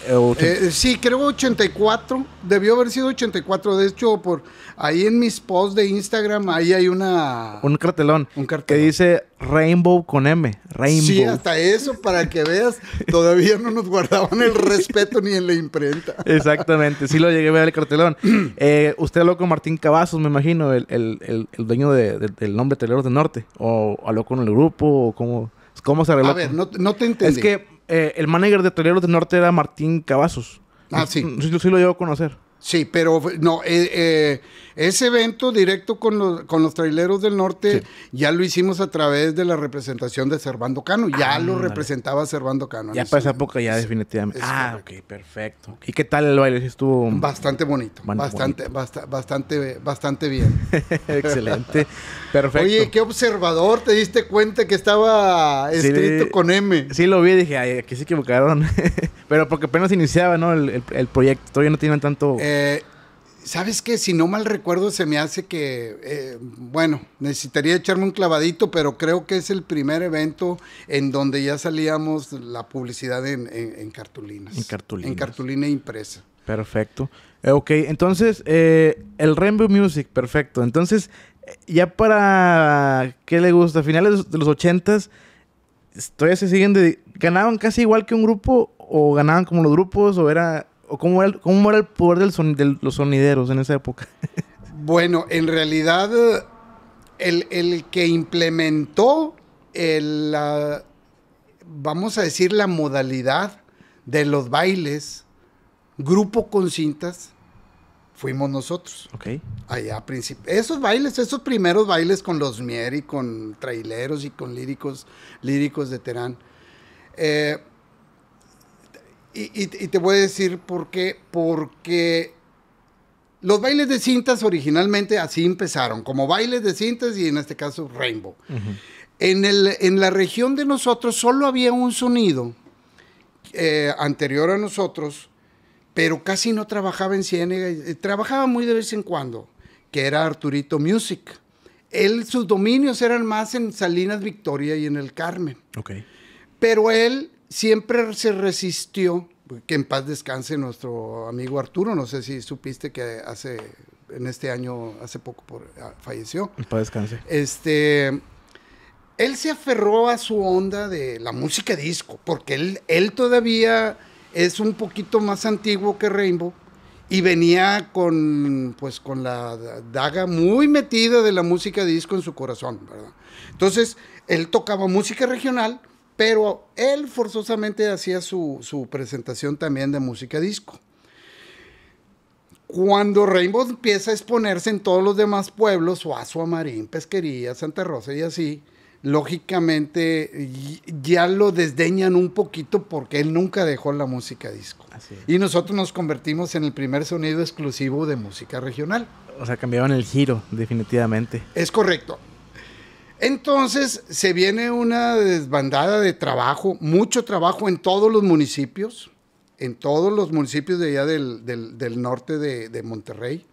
Eh, sí, creo 84. Debió haber sido 84. De hecho, por ahí en mis posts de Instagram, ahí hay una. Un cartelón. Un Que dice Rainbow con M. Rainbow. Sí, hasta eso, para que veas, todavía no nos guardaban el respeto ni en la imprenta. Exactamente, sí lo llegué a ver el cartelón. *clears throat* Eh, usted habló con Martín Cavazos, me imagino, el, el, el, dueño del nombre Teleros del Norte. O habló con el grupo, o cómo, cómo se arregló. A ver, no, no te entendí. Es que eh, el manager de Traileros del Norte era Martín Cavazos. Ah, sí. Sí, sí lo llevo a conocer. Sí, pero no, eh, eh, ese evento directo con los, con traileros del norte ya lo hicimos a través de la representación de Servando Cano. Ya lo representaba Servando Cano. Ya para esa época ya definitivamente. ah, ok, perfecto. ¿Y qué tal el baile? Estuvo bastante bonito, bastante, bastante, bastante bien. *laughs* Excelente. Oye, qué observador, te diste cuenta que estaba escrito con M. Sí, lo vi dije, ay, aquí se equivocaron. *laughs* Pero porque apenas iniciaba, ¿no? El, proyecto, todavía no tienen tanto... Eh, ¿Sabes qué? Si no mal recuerdo, se me hace que, eh, bueno, necesitaría echarme un clavadito, pero creo que es el primer evento en donde ya salíamos la publicidad en, cartulinas. En cartulinas. En cartulina impresa. Perfecto. Eh, ok, entonces, el Rainbow Music, perfecto. Entonces, ya para, ¿qué le gusta? Finales de los ochentas, todavía se siguen, de, ganaban casi igual que un grupo o ganaban como los grupos o era, o cómo era, el, poder del de los sonideros en esa época. *laughs* bueno, en realidad el, que implementó vamos a decir, la modalidad de los bailes, grupo con cintas, fuimos nosotros. Ok. Allá a principios. Esos bailes, esos primeros bailes con los Mier y con traileros y con líricos, líricos de Terán. Eh, y, te voy a decir por qué. Porque los bailes de cintas originalmente así empezaron, como bailes de cintas y en este caso Rainbow. en, el, en la región de nosotros solo había un sonido eh, anterior a nosotros pero casi no trabajaba en Ciénega, eh, trabajaba muy de vez en cuando, que era Arturito Music. Él, sus dominios eran más en Salinas Victoria y en el Carmen. Okay. Pero él siempre se resistió, que en paz descanse nuestro amigo Arturo, no sé si supiste que hace, en este año, hace poco ah, falleció. En paz descanse. Este, él se aferró a su onda de la música disco, porque él, él todavía es un poquito más antiguo que Rainbow y venía con pues con la daga muy metida de la música disco en su corazón, Entonces, él tocaba música regional, pero él forzosamente hacía su, presentación también de música disco. Cuando Rainbow empieza a exponerse en todos los demás pueblos, su Amarín, Pesquería, Santa Rosa y así, lógicamente ya lo desdeñan un poquito porque él nunca dejó la música disco. Y nosotros nos convertimos en el primer sonido exclusivo de música regional. O sea, cambiaban el giro, definitivamente. Es correcto. Entonces se viene una desbandada de trabajo, mucho trabajo en todos los municipios, en todos los municipios de allá del, norte de Monterrey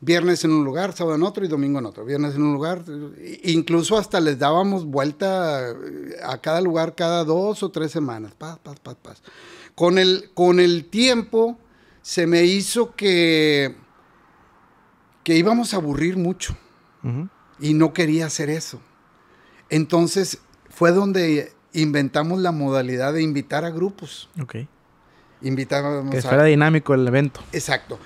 viernes en un lugar, sábado en otro y domingo en otro, viernes en un lugar. Incluso hasta les dábamos vuelta eh, a cada lugar cada dos o tres semanas. Paz, paz, paz, paz. Con el, con el tiempo se me hizo que, que íbamos a aburrir mucho y no quería hacer eso. Entonces fue donde inventamos la modalidad de invitar a grupos. Ok. que fuera dinámico el evento. Exacto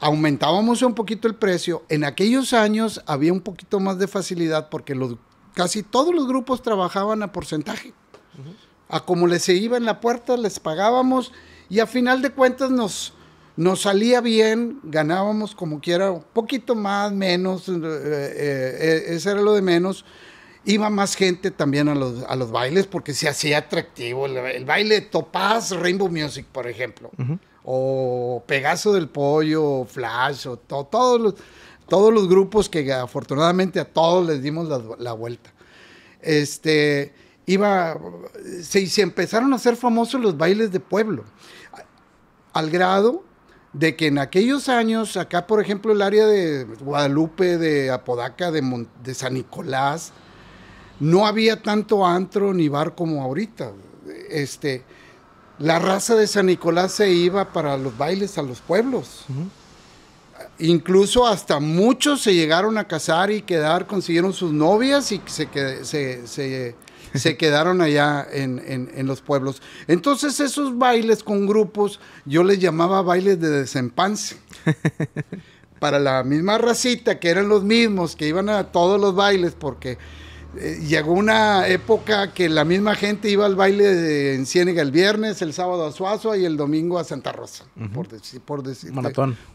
aumentábamos un poquito el precio. En aquellos años había un poquito más de facilidad porque casi todos los grupos trabajaban a porcentaje. A como les se iba en la puerta, les pagábamos y a final de cuentas nos, nos salía bien, ganábamos como quiera, un poquito más, menos, eh, eh, eh, eh ese era lo de menos. Iba más gente también a los, bailes porque se hacía atractivo. El, baile Topaz Rainbow Music, por ejemplo o Pegaso del Pollo, Flash, o todos, los, todos los grupos que afortunadamente a todos les dimos la, vuelta. Este, iba, se, empezaron a hacer famosos los bailes de pueblo, al grado de que en aquellos años, acá por ejemplo el área de Guadalupe, de Apodaca, de, de San Nicolás, no había tanto antro ni bar como ahorita. Este, la raza de San Nicolás se iba para los bailes a los pueblos. Incluso hasta muchos se llegaron a casar y quedar, consiguieron sus novias y se, *laughs* quedaron allá en, los pueblos. Entonces esos bailes con grupos yo les llamaba bailes de desempance. *laughs* para la misma racita, que eran los mismos, que iban a todos los bailes, porque eh, llegó una época que la misma gente iba al baile en Ciénega el viernes, el sábado a Suazo y el domingo a Santa Rosa, por, decir, por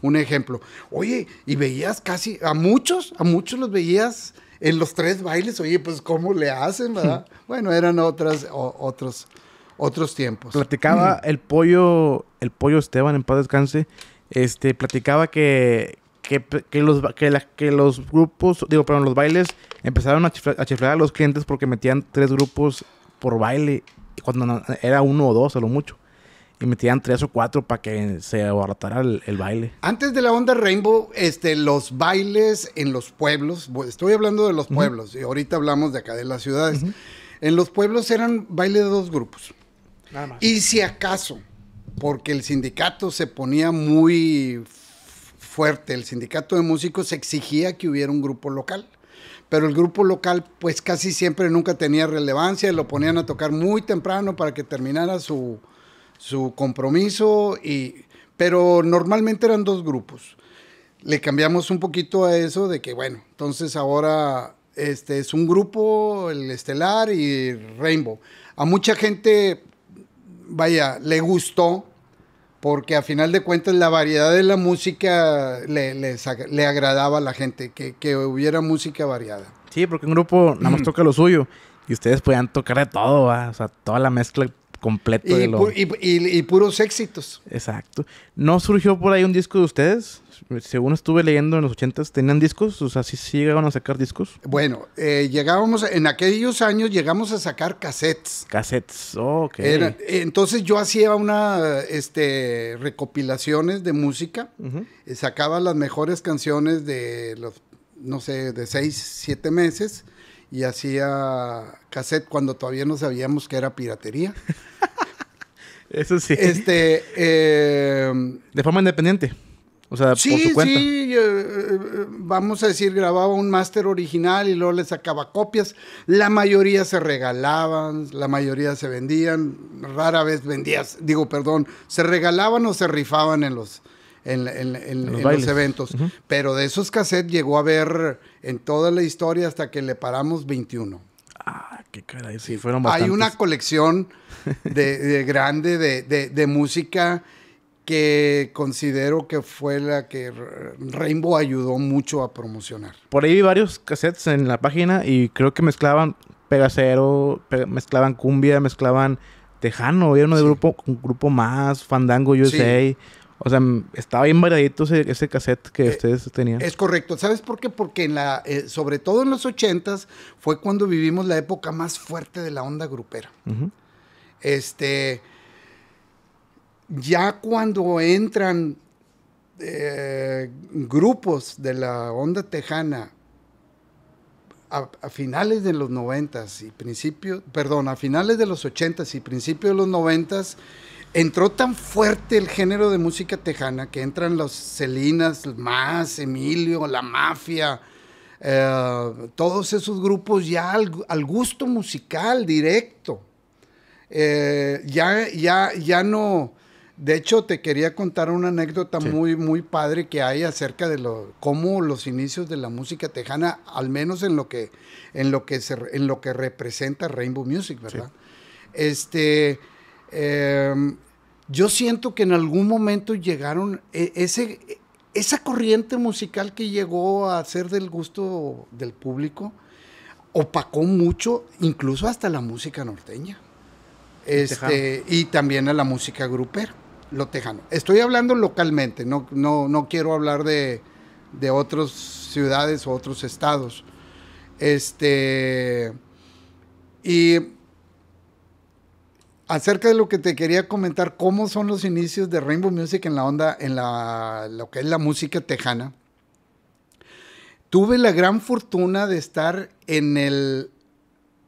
un ejemplo. Oye, y veías casi a muchos, a muchos los veías en los tres bailes. Oye, pues cómo le hacen, ¿verdad? bueno, eran otras, otros, otros tiempos. Platicaba el pollo, el pollo Esteban en paz descanse. Este, platicaba que, que, que, los, que, que, los grupos, digo, perdón, los bailes empezaron a chiflar, a los clientes porque metían tres grupos por baile, cuando era uno o dos a lo mucho. Y metían tres o cuatro para que se abaratara el, baile. Antes de la onda Rainbow, este, los bailes en los pueblos, estoy hablando de los pueblos, y ahorita hablamos de acá de las ciudades. En los pueblos eran baile de dos grupos. Nada más. Y si acaso, porque el sindicato se ponía muy fuerte. El sindicato de músicos exigía que hubiera un grupo local, pero el grupo local pues casi siempre nunca tenía relevancia, lo ponían a tocar muy temprano para que terminara su, compromiso, y, pero normalmente eran dos grupos. Le cambiamos un poquito a eso de que, bueno, entonces ahora este es un grupo, el Estelar y Rainbow. A mucha gente, vaya, le gustó porque a final de cuentas la variedad de la música le, le, agradaba a la gente, que, hubiera música variada. Sí, porque un grupo nada más *clears throat* toca lo suyo y ustedes podían tocar de todo, o sea, toda la mezcla completa. y puros éxitos. Exacto. ¿No surgió por ahí un disco de ustedes? según estuve leyendo en los 80 ¿tenían discos? O sea, ¿sí, llegaban a sacar discos? Bueno, eh, llegábamos, en aquellos años llegamos a sacar cassettes. Cassettes, ok. entonces yo hacía una, este, recopilaciones de música, eh, sacaba las mejores canciones de los, no sé, de seis, siete meses y hacía cassette cuando todavía no sabíamos que era piratería. *laughs* Eso sí. Este, em, de forma independiente sí, Sí, eh, eh, eh, vamos a decir, grababa un máster original y luego le sacaba copias. La mayoría se regalaban, la mayoría se vendían, rara vez vendías, digo, perdón, se regalaban o se rifaban en los, en, eventos. Pero de esos cassettes llegó a haber en toda la historia hasta que le paramos 21. Ah, qué caray, sí, fueron bastantes. Hay una colección de, grande de música que considero que fue la que Rainbow ayudó mucho a promocionar. Por ahí vi varios cassettes en la página y creo que mezclaban Pegacero, mezclaban cumbia, mezclaban tejano, había uno de grupo, grupo más, Fandango USA. O sea, estaba bien variadito ese, cassette que eh, ustedes tenían. Es correcto. ¿Sabes por qué? Porque en la, eh, sobre todo en los ochentas fue cuando vivimos la época más fuerte de la onda grupera. Este, ya cuando entran eh, grupos de la onda tejana a, finales de los noventas y principios, perdón, a finales de los 80 y principios de los 90 entró tan fuerte el género de música tejana que entran los Celinas, Más, Emilio, La Mafia, eh, todos esos grupos ya al, gusto musical directo. Eh, ya, ya, ya no de hecho, te quería contar una anécdota muy, muy padre que hay acerca de lo, cómo los inicios de la música tejana, al menos en lo que, en lo que, en lo que representa Rainbow Music, ¿verdad? Este, em, yo siento que en algún momento llegaron e, ese, esa corriente musical que llegó a ser del gusto del público opacó mucho, incluso hasta la música norteña. Este, y también a la música grupera lo tejano. Estoy hablando localmente, no, quiero hablar de, otras ciudades o otros estados. Este. Y acerca de lo que te quería comentar, cómo son los inicios de Rainbow Music en la onda, en la, lo que es la música tejana. Tuve la gran fortuna de estar en el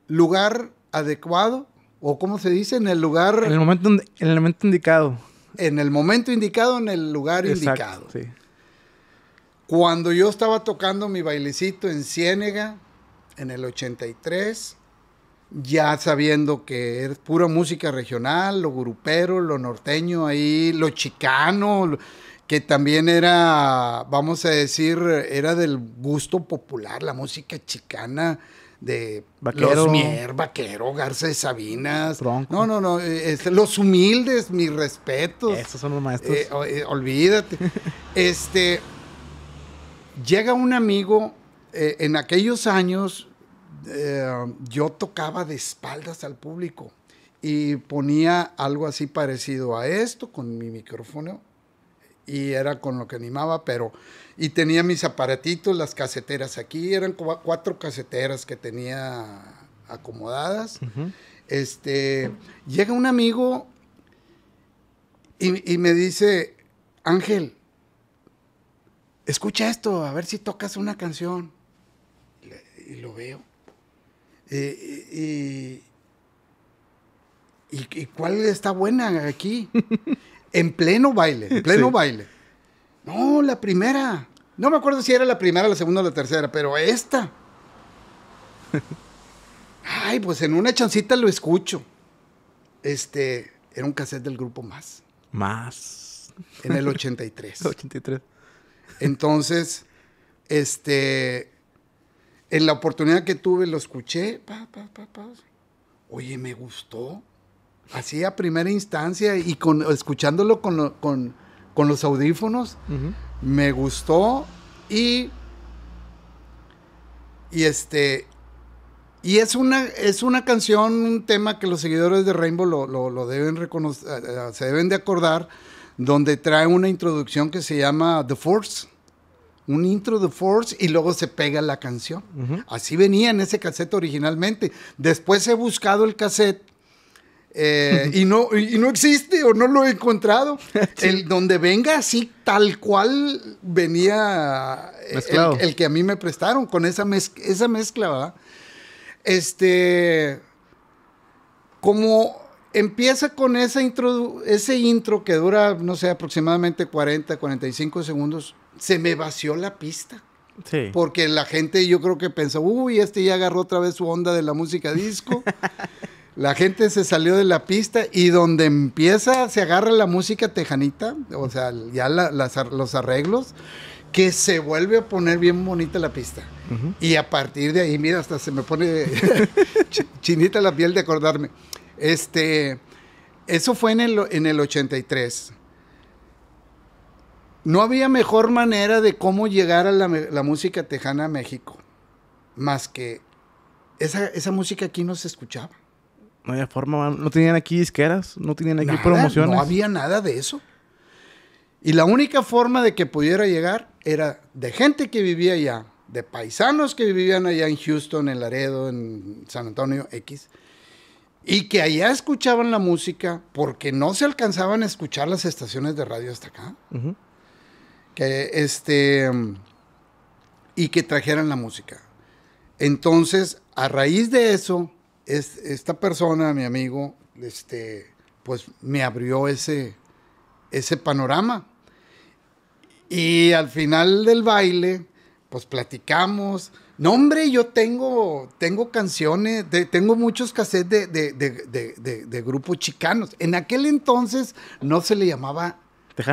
lugar adecuado, o cómo se dice, en el lugar... En el momento, en el momento indicado en el momento indicado, en el lugar indicado. Cuando yo estaba tocando mi bailecito en Ciénega, en el 83, ya sabiendo que es pura música regional, lo grupero, lo norteño ahí, lo chicano, que también era, vamos a decir, era del gusto popular, la música chicana de vaquero. los Mier, Sabinas. No, no, no. los humildes, mis respetos. estos son los maestros. Eh, eh, olvídate. *laughs* este. Llega un amigo. Eh, en aquellos años, yo tocaba de espaldas al público y ponía algo así parecido a esto con mi micrófono y era con lo que animaba, pero... Y tenía mis aparatitos, las caseteras aquí, eran cuatro caseteras que tenía acomodadas. Este, llega un amigo y, me dice, Ángel, escucha esto, a ver si tocas una canción. Y lo veo. Eh, y, y, y, cuál está buena aquí? *laughs* En pleno baile, en pleno baile. No, la primera. No me acuerdo si era la primera, la segunda o la tercera, pero esta. *laughs* Ay, pues en una chancita lo escucho. Este, era un cassette del grupo Más. Más. En el 83. 83. *laughs* Entonces, este, en la oportunidad que tuve lo escuché. Oye, me gustó así a primera instancia y escuchándolo con, los audífonos, me gustó y, y este... Y es una, es una canción, un tema que los seguidores de Rainbow lo, deben reconocer, eh, eh, se deben de acordar, donde trae una introducción que se llama The Force un intro de Force y luego se pega la canción. Así venía en ese cassette originalmente. Después he buscado el cassette eh, y, no, y no existe o no lo he encontrado. *laughs* El donde venga así tal cual venía eh, el, que a mí me prestaron con esa, esa mezcla, Este, como empieza con esa ese intro que dura, no sé, aproximadamente 40, 45 segundos, se me vació la pista. Porque la gente yo creo que pensó, uy, este ya agarró otra vez su onda de la música disco. *laughs* La gente se salió de la pista y donde empieza, se agarra la música tejanita, o sea, ya los arreglos, que se vuelve a poner bien bonita la pista. Y a partir de ahí, mira, hasta se me pone *laughs* chinita la piel de acordarme. Este, eso fue en el, en el 83. No había mejor manera de cómo llegar a la, música tejana a México, más que esa, esa música aquí no se escuchaba. No había forma, no tenían aquí disqueras, no tenían aquí promociones. No había nada de eso. Y la única forma de que pudiera llegar era de gente que vivía allá, de paisanos que vivían allá en Houston, en Laredo, en San Antonio, X. Y que allá escuchaban la música porque no se alcanzaban a escuchar las estaciones de radio hasta acá. Que este. Y que trajeran la música. Entonces, a raíz de eso, esta persona, mi amigo, este, pues me abrió ese, ese panorama. Y al final del baile, pues platicamos. No, hombre, yo tengo, tengo canciones, tengo muchos cassettes de, de, grupos chicanos. En aquel entonces no se le llamaba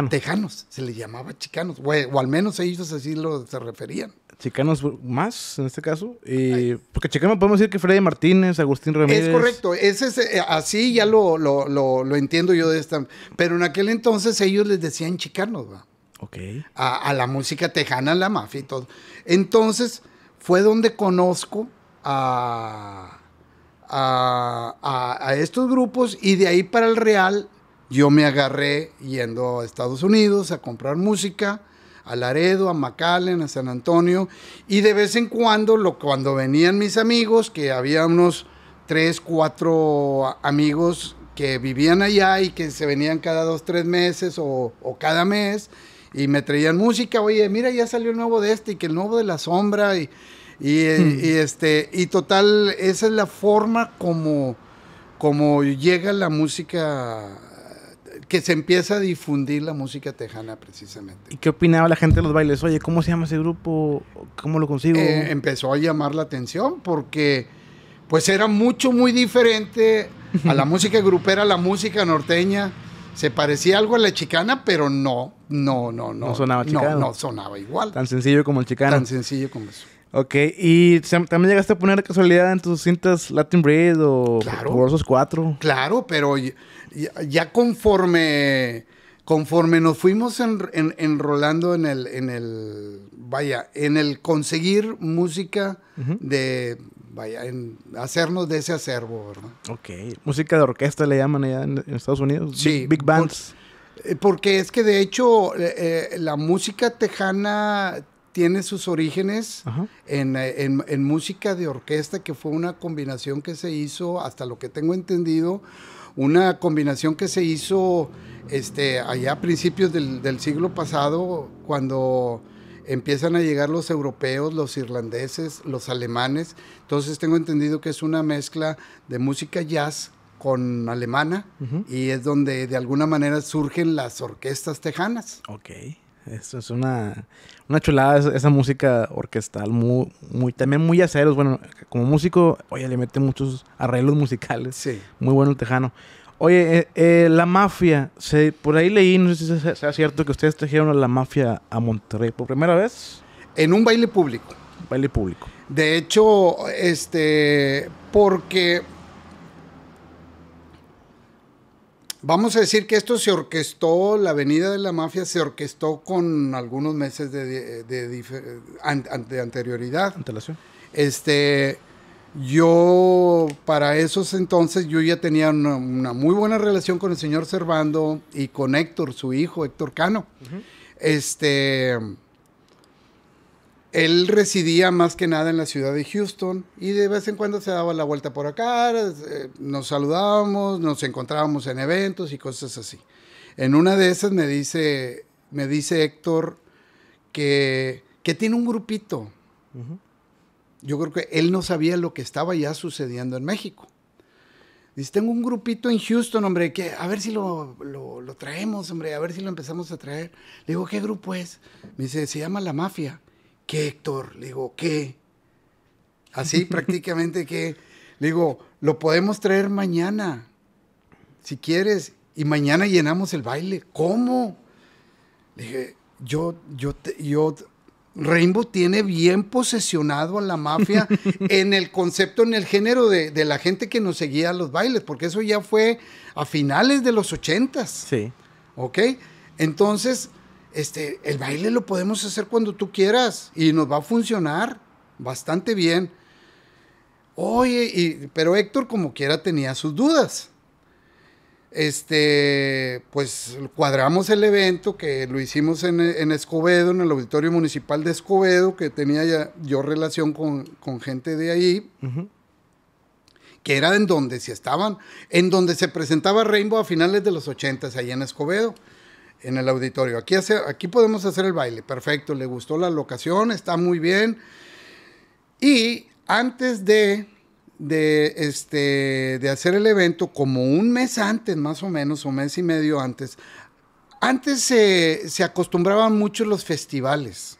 tejanos, se le llamaba chicanos, o, o al menos ellos así lo, se referían chicanos más, en este caso. Y, porque Chicanos podemos decir que Freddy Martínez, Agustín Ramírez. Es correcto, ese eh, así ya lo, entiendo yo de esta. Pero en aquel entonces ellos les decían chicanos, ¿va? Ok. A, la música tejana, la mafia y todo. Entonces fue donde conozco a, a, a estos grupos y de ahí para el Real yo me agarré yendo a Estados Unidos a comprar música a Laredo, a McAllen, a San Antonio, y de vez en cuando, lo, cuando venían mis amigos, que había unos tres, cuatro amigos que vivían allá y que se venían cada dos, tres meses o, cada mes, y me traían música, oye, mira, ya salió el nuevo de este y que el nuevo de la sombra, y, eh, hmm. este, y total, esa es la forma como, como llega la música que se empieza a difundir la música tejana precisamente. ¿Y qué opinaba la gente de los bailes? Oye, ¿cómo se llama ese grupo? ¿Cómo lo consigo? Eh, empezó a llamar la atención porque pues era mucho, muy diferente a la *laughs* música grupera, a la música norteña. Se parecía algo a la chicana, pero no, no, no, no. No sonaba chicana. No, no sonaba igual. Tan sencillo como el chicana. Tan sencillo como eso. Ok, ¿y también llegaste a poner casualidad en tus cintas Latin Breed o Versus 4? Claro, pero ya, conforme, conforme nos fuimos en, enrolando en el, en el, vaya, en el conseguir música de, vaya, en hacernos de ese acervo, ¿verdad? Ok, música de orquesta le llaman allá en, Estados Unidos. Sí. Big, bands. Eh, porque es que de hecho eh, eh, la música tejana tiene sus orígenes eh, en, música de orquesta, que fue una combinación que se hizo, hasta lo que tengo entendido, una combinación que se hizo este, allá a principios del, siglo pasado, cuando empiezan a llegar los europeos, los irlandeses, los alemanes. Entonces tengo entendido que es una mezcla de música jazz con alemana y es donde de alguna manera surgen las orquestas tejanas. Ok. Eso es una, chulada esa, música orquestal, muy, muy, también muy aceros. Bueno, como músico, oye, le mete muchos arreglos musicales. Sí. Muy bueno el tejano. Oye, eh, eh, la mafia, se, por ahí leí, no sé si sea, cierto que ustedes trajeron a la mafia a Monterrey por primera vez. En un baile público. Baile público. De hecho, este, porque Vamos a decir que esto se orquestó, la venida de la mafia se orquestó con algunos meses de, de, anterioridad. Antelación. Este, yo, para esos entonces, yo ya tenía una, muy buena relación con el señor Servando y con Héctor, su hijo, Héctor Cano. Este él residía más que nada en la ciudad de Houston y de vez en cuando se daba la vuelta por acá, eh, nos saludábamos, nos encontrábamos en eventos y cosas así. En una de esas me dice, me dice Héctor que, tiene un grupito. Yo creo que él no sabía lo que estaba ya sucediendo en México. Dice, tengo un grupito en Houston, hombre, que a ver si lo, lo traemos, hombre, a ver si lo empezamos a traer. Le digo, ¿qué grupo es? Me dice, se llama La Mafia. ¿qué Héctor? Le digo, ¿qué? Así *laughs* prácticamente que, le digo, lo podemos traer mañana, si quieres, y mañana llenamos el baile. ¿Cómo? Le dije, yo, yo, yo, Rainbow tiene bien posesionado a la mafia *laughs* en el concepto, en el género de, de, la gente que nos seguía a los bailes, porque eso ya fue a finales de los ochentas. Sí. ¿Ok? Entonces, este, el baile lo podemos hacer cuando tú quieras y nos va a funcionar bastante bien. Oye, pero Héctor como quiera tenía sus dudas. Este, pues cuadramos el evento que lo hicimos en, Escobedo, en el Auditorio Municipal de Escobedo, que tenía ya, yo relación con, gente de ahí, que era en donde se estaban, en donde se presentaba Rainbow a finales de los 80 ahí en Escobedo en el auditorio. Aquí, hace, aquí podemos hacer el baile, perfecto, le gustó la locación, está muy bien. Y antes de, de, este, de hacer el evento, como un mes antes, más o menos, ...un mes y medio antes, antes se, se acostumbraban mucho los festivales.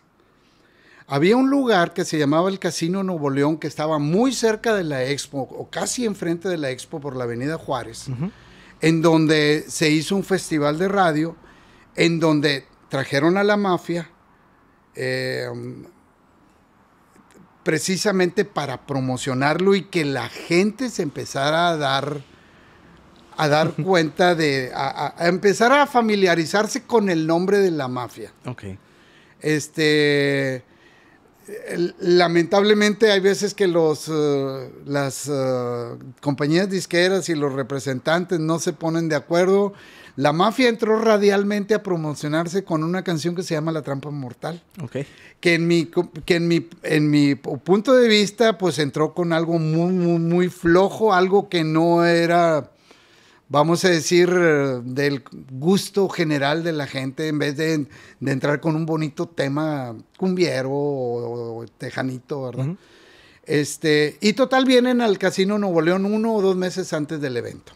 Había un lugar que se llamaba el Casino Nuevo León, que estaba muy cerca de la expo, o casi enfrente de la expo por la Avenida Juárez, en donde se hizo un festival de radio en donde trajeron a la mafia em, precisamente para promocionarlo y que la gente se empezara a dar a dar *laughs* cuenta de a, empezar a familiarizarse con el nombre de la mafia. Este lamentablemente hay veces que los eh, las eh, compañías disqueras y los representantes no se ponen de acuerdo la mafia entró radialmente a promocionarse con una canción que se llama La Trampa Mortal. Okay. Que en mi, que mi, en mi punto de vista, pues entró con algo muy, muy, flojo, algo que no era, vamos a decir, del gusto general de la gente, en vez de, entrar con un bonito tema cumbiero o, tejanito, ¿verdad? Este, y total, vienen al Casino Nuevo León uno o dos meses antes del evento.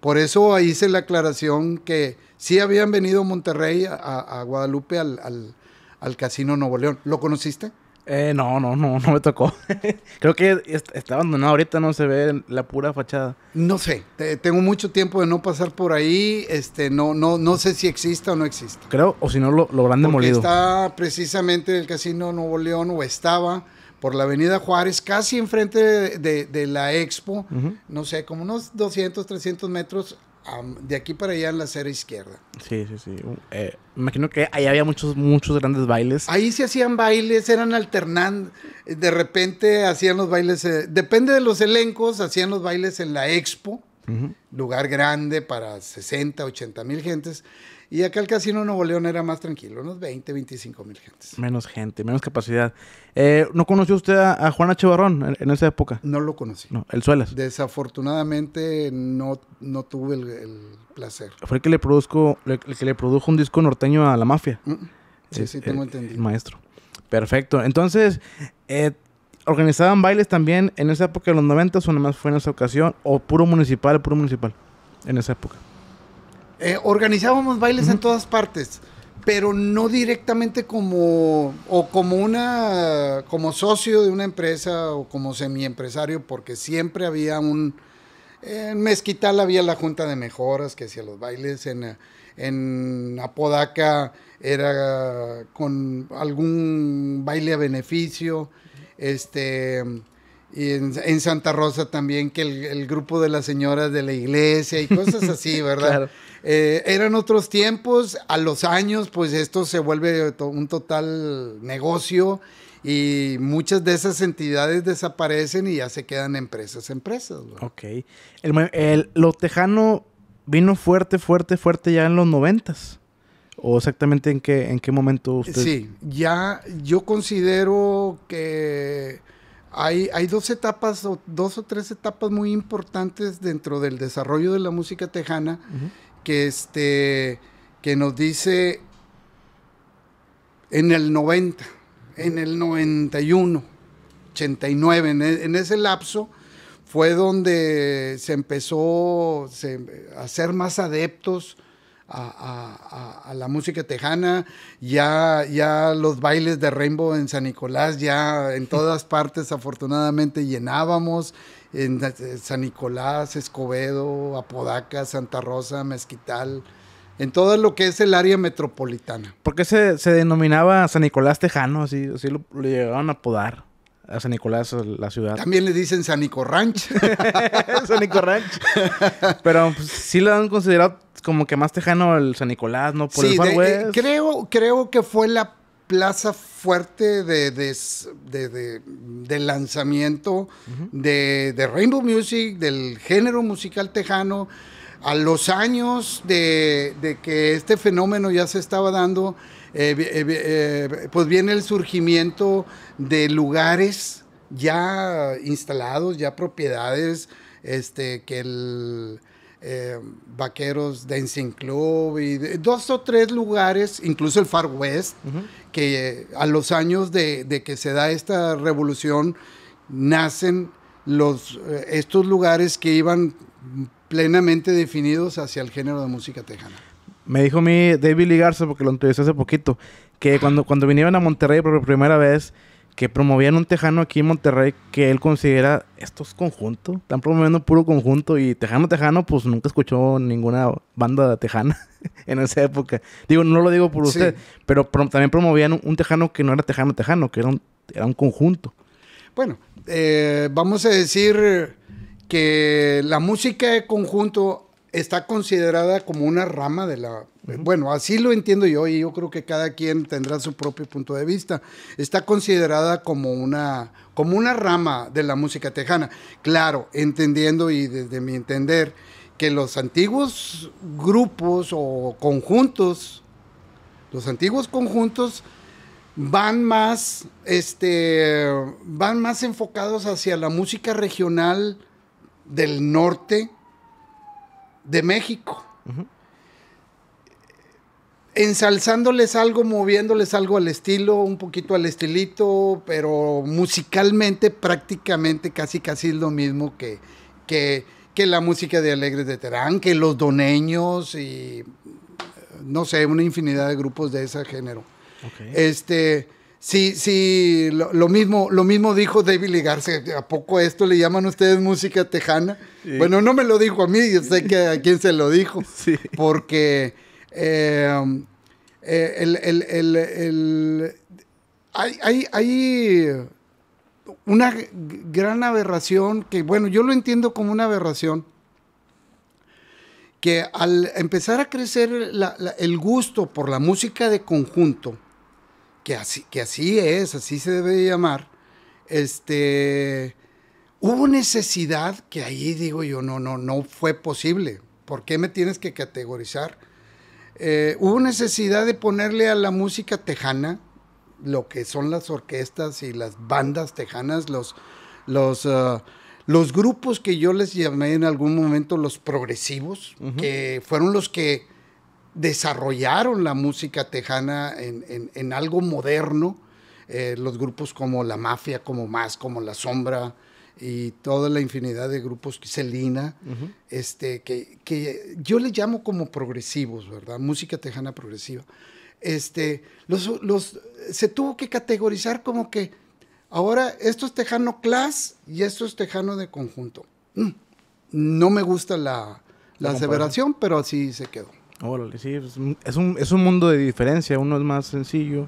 Por eso hice la aclaración que sí habían venido Monterrey a, Guadalupe al, Casino Nuevo León. ¿Lo conociste? Eh, no, no, no, no me tocó. *laughs* Creo que está abandonado ahorita, no se ve la pura fachada. No sé, tengo mucho tiempo de no pasar por ahí, este, no, no, no sé si exista o no existe. Creo, o si no, lo, lo habrán demolido. está precisamente el Casino Nuevo León, o estaba por la Avenida Juárez, casi enfrente de, la expo, no sé, como unos 200, 300 metros de aquí para allá en la acera izquierda. Sí, sí, sí. Eh, imagino que ahí había muchos, muchos grandes bailes. Ahí se hacían bailes, eran alternando, de repente hacían los bailes, eh, depende de los elencos, hacían los bailes en la expo, lugar grande para 60, 80 mil gentes. Y acá el casino Nuevo León era más tranquilo, unos 20, 25 mil gentes. Menos gente, menos capacidad. Eh, ¿No conoció usted a, Juan H. Barrón en, esa época? No lo conocí. No, el Suelas. Desafortunadamente no, no tuve el, placer. Fue el que le, produzco, le produjo un disco norteño a la mafia. Mm, sí, sí, tengo eh, eh, entendido. maestro. Perfecto. Entonces, ¿organizaban bailes también en esa época de los 90 o nada más fue en esa ocasión? ¿O puro municipal, puro municipal? En esa época. Eh, organizábamos bailes en todas partes, pero no directamente como o como una como socio de una empresa o como semiempresario, porque siempre había un en Mezquital había la junta de mejoras que hacía los bailes en en Apodaca era con algún baile a beneficio, este y en, Santa Rosa también, que el, grupo de las señoras de la iglesia y cosas *laughs* así, ¿verdad? Eh, eran otros tiempos, a los años, pues esto se vuelve un total negocio y muchas de esas entidades desaparecen y ya se quedan empresas, empresas. Ok. lo tejano vino fuerte, fuerte, fuerte ya en los noventas. ¿O exactamente en qué, en qué momento usted...? Sí, ya yo considero que hay, dos etapas, o dos o tres etapas muy importantes dentro del desarrollo de la música tejana que, este, que nos dice en el 90, en el 91, 89, e, en, ese lapso fue donde se empezó a ser más adeptos a, la música tejana, ya, ya los bailes de Rainbow en San Nicolás, ya en *laughs* todas partes afortunadamente llenábamos, en San Nicolás, Escobedo, Apodaca, Santa Rosa, Mezquital, en todo lo que es el área metropolitana. ¿Por qué se, se denominaba San Nicolás Tejano? Así, así lo, lo llegaron a apodar a San Nicolás, la ciudad. También le dicen San Ranch. *laughs* San Ranch. Pero pues, sí lo han considerado como que más tejano el San Nicolás, ¿no? Por eh, creo, creo que fue la plaza fuerte de, de, de lanzamiento de, Rainbow Music, del género musical tejano. A los años de, que este fenómeno ya se estaba dando, eh, eh, eh, pues viene el surgimiento de lugares ya instalados, ya propiedades, este, que el Vaqueros Dancing Club y dos o tres lugares, incluso el Far West, que a los años de, que se da esta revolución nacen los, estos lugares que iban plenamente definidos hacia el género de música tejana. Me dijo mi David Ligarza, porque lo entrevisté hace poquito, que cuando, cuando vinieron a Monterrey por primera vez, que promovían un tejano aquí en Monterrey que él considera ¿Esto es conjunto? Están promoviendo puro conjunto y tejano, tejano, pues nunca escuchó ninguna banda tejana *laughs* en esa época. Digo, no lo digo por usted, pero también promovían un, tejano que no era tejano, tejano, que era un, conjunto. Bueno, eh, vamos a decir que la música de conjunto está considerada como una rama de la... Eh, bueno, así lo entiendo yo y yo creo que cada quien tendrá su propio punto de vista. Está considerada como una, como una rama de la música tejana. Claro, entendiendo y desde mi entender que los antiguos grupos o conjuntos, los antiguos conjuntos van más, este, van más enfocados hacia la música regional del norte de México. Ensalzándoles algo, moviéndoles algo al estilo, un poquito al estilito, pero musicalmente prácticamente casi casi es lo mismo que, que, la música de Alegres de Terán, que los doneños y no sé, una infinidad de grupos de ese género. Este, Sí, sí, lo, mismo, lo mismo dijo David Ligarse. ¿A poco esto le llaman ustedes música tejana? Bueno, no me lo dijo a mí, yo sé que a quién se lo dijo. *laughs* Sí. Porque eh, eh, hay, una gran aberración que, bueno, yo lo entiendo como una aberración. Que al empezar a crecer el gusto por la música de conjunto, que así, que así es, así se debe llamar, este, hubo necesidad que ahí digo yo, no, no, no fue posible. ¿Por qué me tienes que categorizar? Eh, hubo necesidad de ponerle a la música tejana lo que son las orquestas y las bandas tejanas, los, los, ah, los grupos que yo les llamé en algún momento los progresivos, que fueron los que desarrollaron la música tejana en, algo moderno, eh, los grupos como La Mafia, como Más, como La Sombra y toda la infinidad de grupos, este, que uh este, que, yo le llamo como progresivos, ¿verdad? Música tejana progresiva. Este, los, se tuvo que categorizar como que ahora esto es tejano class y esto es tejano de conjunto. Mm, no me gusta la, la aseveración, pero así se quedó. Órale, sí, pues, mm, es un, es un mundo de diferencia. Uno es más sencillo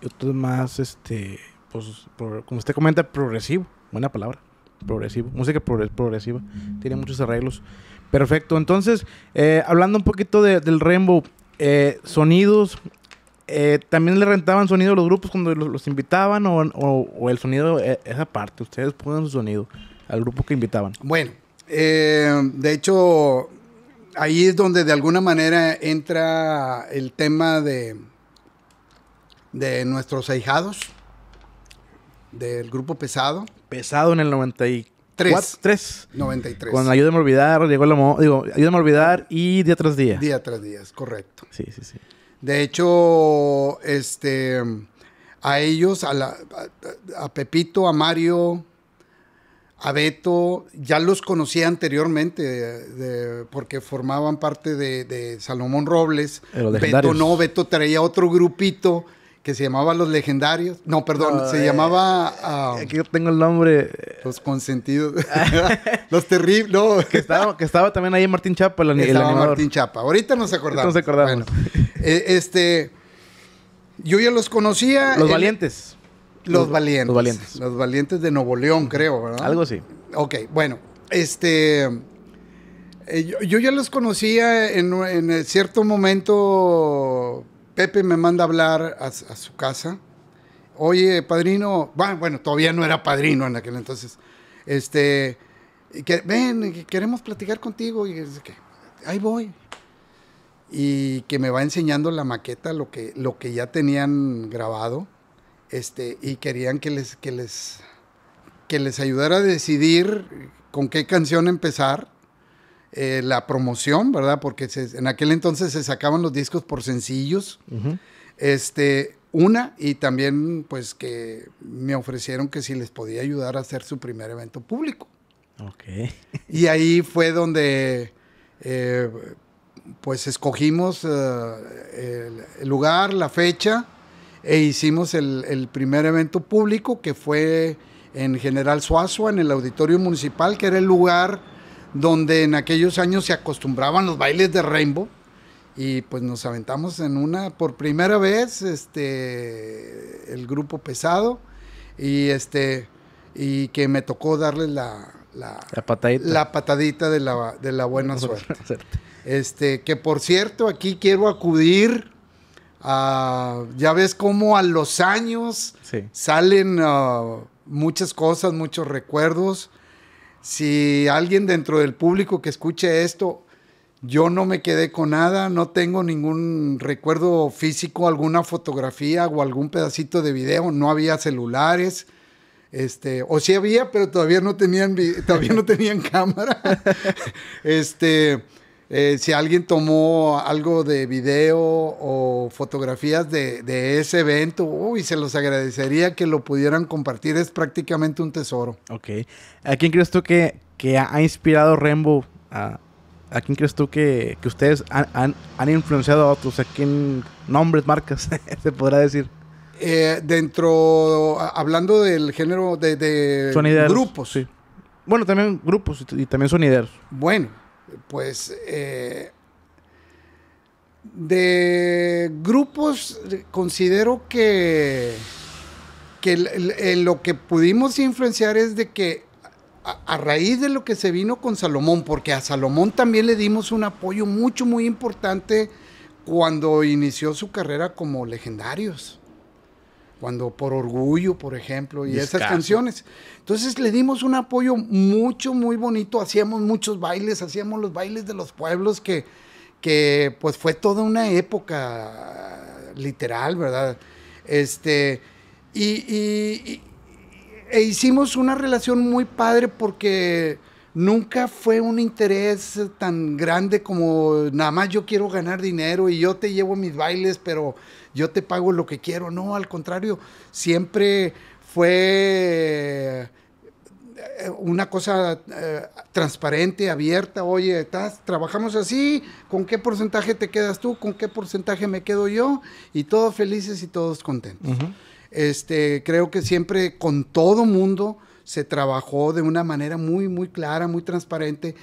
y otro es más, este, pues, como usted comenta, progresivo. Buena palabra, progresivo. Música progresiva, tiene muchos arreglos. Perfecto, entonces, eh, hablando un poquito de, del Rainbow, eh, sonidos, eh, ¿también le rentaban sonido a los grupos cuando los, invitaban o, o, el sonido, esa parte? Ustedes ponen su sonido al grupo que invitaban. Bueno, de hecho ahí es donde de alguna manera entra el tema de, de nuestros ahijados, del grupo pesado. Pesado en el 93. 3. 93. Con Ayúdame a olvidar, llegó la digo, Ayúdame a olvidar y día tras día. Día tras día, es correcto. Sí, sí, sí. De hecho, este, a ellos, a Pepito, a Mario, a Beto, ya los conocía anteriormente porque formaban parte de, Salomón Robles. Beto no, Beto traía otro grupito que se llamaba Los Legendarios. No, perdón, ah, se llamaba. Eh, ah, aquí tengo el nombre. Los Consentidos. *laughs* *laughs* los Terribles. que, estaba, que estaba también ahí Martín Chapa, el, Martín Chapa. Ahorita nos acordamos. Nos No se eh, este. Yo ya los conocía. Los Valientes. Los, Valientes. Los Valientes. de Nuevo León, creo, ¿verdad? Algo así. Ok, bueno, este... Eh, yo, ya los conocía en, en, cierto momento. Pepe me manda hablar a, su casa. Oye, padrino. bueno, todavía no era padrino en aquel entonces. Este, que, ven, queremos platicar contigo. Y que, ahí voy. Y que me va enseñando la maqueta, lo que, lo que ya tenían grabado. Este, y querían que les, que les, que les ayudara a decidir con qué canción empezar. Eh, la promoción, ¿verdad? Porque en aquel entonces se sacaban los discos por sencillos. Este, una, y también, pues, que me ofrecieron que si les podía ayudar a hacer su primer evento público. Y ahí fue donde, eh, pues, escogimos eh, el lugar, la fecha e hicimos el, primer evento público que fue en General Suazo, en el Auditorio Municipal, que era el lugar donde en aquellos años se acostumbraban los bailes de Rainbow. Y pues nos aventamos en una, por primera vez, este, el grupo pesado, y este, y que me tocó darle la, la, la patadita, de, la, de la buena *laughs* suerte. Este, que por cierto, aquí quiero acudir Ah, ya ves cómo a los años salen ah, muchas cosas, muchos recuerdos. Si alguien dentro del público que escuche esto, yo no me quedé con nada, no tengo ningún recuerdo físico, alguna fotografía o algún pedacito de video, no había celulares. Este, o sí había, pero todavía no tenían todavía no tenían *laughs* cámara. *laughs* este, eh, si alguien tomó algo de video o fotografías de, ese evento, uy, se los agradecería que lo pudieran compartir. Es prácticamente un tesoro. Ok. ¿A quién crees tú que, que ha inspirado Rainbow? A, quién crees tú que, ustedes han, influenciado a otros? ¿A quién nombres, marcas *laughs* se podrá decir? Eh, dentro, hablando del género de, de grupos. Sí. Bueno, también grupos y, y también sonideros. Bueno, pues, eh, de grupos, considero que, que lo que pudimos influenciar es de que a, raíz de lo que se vino con Salomón, porque a Salomón también le dimos un apoyo mucho, muy importante cuando inició su carrera como legendarios cuando por orgullo, por ejemplo, y esas canciones. Entonces le dimos un apoyo mucho, muy bonito, hacíamos muchos bailes, hacíamos los bailes de los pueblos que, que pues fue toda una época literal, ¿verdad? Este, y, e hicimos una relación muy padre porque nunca fue un interés tan grande como nada más yo quiero ganar dinero y yo te llevo mis bailes, pero yo te pago lo que quiero. No, al contrario, siempre fue eh, una cosa eh, transparente, abierta, oye, estás, trabajamos así, ¿con qué porcentaje te quedas tú? ¿Con qué porcentaje me quedo yo? Y todos felices y todos contentos. Este, creo que siempre con todo mundo se trabajó de una manera muy, muy clara, muy transparente.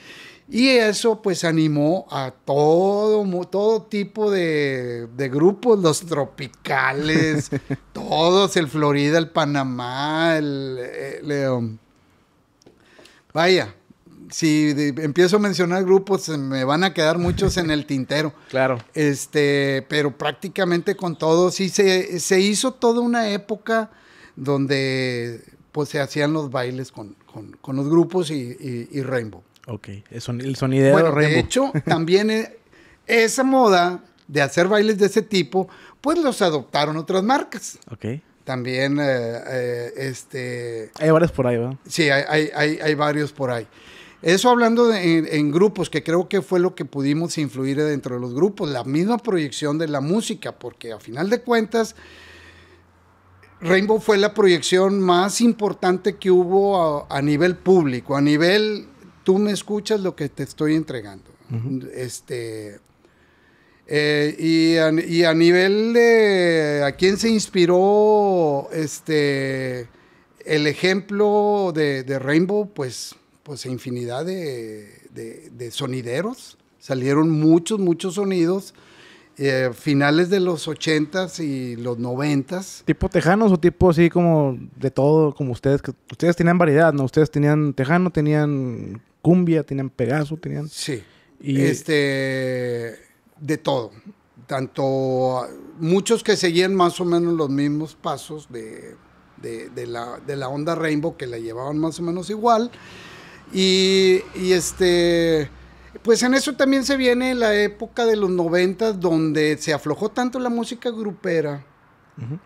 Y eso pues animó a todo, todo tipo de, grupos, los tropicales, *laughs* todos, el Florida, el Panamá, el, eh, León. Vaya, si empiezo a mencionar grupos, me van a quedar muchos en el tintero. *laughs* claro. Este, pero prácticamente con todos sí, se, hizo toda una época donde pues se hacían los bailes con, los grupos y Rainbow. Ok, el, sonido de Rainbow. De hecho, *laughs* también eh, esa moda de hacer bailes de ese tipo, pues los adoptaron otras marcas. Ok. También, eh, eh, este... Hay varios por ahí, ¿verdad? Sí, hay, hay, varios por ahí. Eso hablando en, grupos, que creo que fue lo que pudimos influir dentro de los grupos, la misma proyección de la música, porque a final de cuentas, Rainbow fue la proyección más importante que hubo a nivel público, a nivel tú me escuchas lo que te estoy entregando. Este. Eh, y, a, nivel de a quién se inspiró este el ejemplo de, Rainbow, pues, pues infinidad de, sonideros. Salieron muchos, muchos sonidos. Eh, finales de los 80 y los noventas. ¿Tipo tejanos o tipo así como de todo, como ustedes? Que ustedes tenían variedad, ¿no? Ustedes tenían tejano, tenían cumbia, tenían Pegaso, tenían. Sí. Y, este. De todo. Tanto. Muchos que seguían más o menos los mismos pasos de, la, onda Rainbow, que la llevaban más o menos igual. Y, este. Pues en eso también se viene la época de los noventas donde se aflojó tanto la música grupera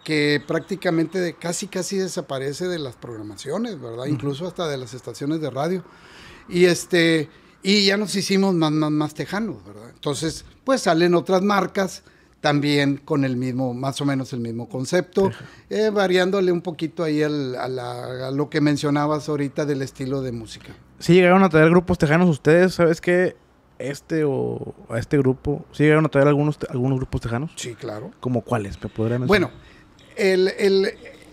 que prácticamente casi casi desaparece de las programaciones, ¿verdad? Incluso hasta de las estaciones de radio. Y este, y ya nos hicimos más, más, más tejanos, ¿verdad? Entonces, pues salen otras marcas también con el mismo, más o menos el mismo concepto, eh, variándole un poquito ahí a, lo que mencionabas ahorita del estilo de música. ¿Sí llegaron a traer grupos tejanos ustedes, ¿sabes qué? Este o a este grupo, ¿sí llegaron a traer algunos, algunos grupos tejanos? Sí, claro. ¿Como cuáles? ¿Me podrían Bueno, el,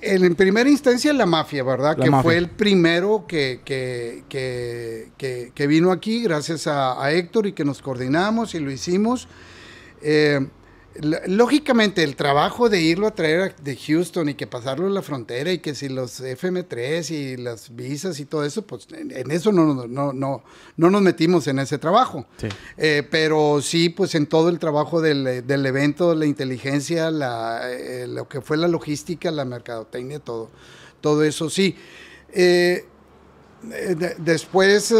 en, primera instancia la mafia, ¿verdad? que fue el primero que, que, que, vino aquí, gracias a, a, Héctor y que nos coordinamos y lo hicimos. Eh, Lógicamente, el trabajo de irlo a traer de Houston y que pasarlo a la frontera y que si los FM3 y las visas y todo eso, pues en eso no, no, no, nos metimos en ese trabajo. Eh, pero sí, pues en todo el trabajo del, eh, del evento, la inteligencia, eh, lo que fue la logística, la mercadotecnia, todo, todo eso sí. después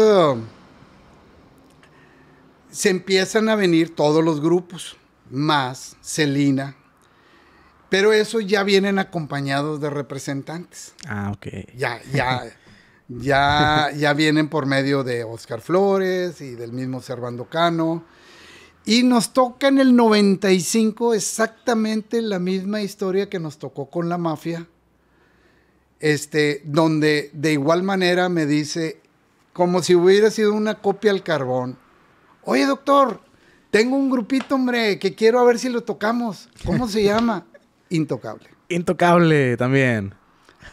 se empiezan a venir todos los grupos más Celina. Pero eso ya vienen acompañados de representantes. Ah, ok. Ya, ya, ya, ya vienen por medio de Oscar Flores y del mismo Servando Cano. Y nos toca en el 95 exactamente la misma historia que nos tocó con la mafia. Este, donde de igual manera me dice, como si hubiera sido una copia al carbón. Oye, doctor, tengo un grupito, hombre, que quiero a ver si lo tocamos. ¿Cómo se llama? *laughs* Intocable. Intocable también.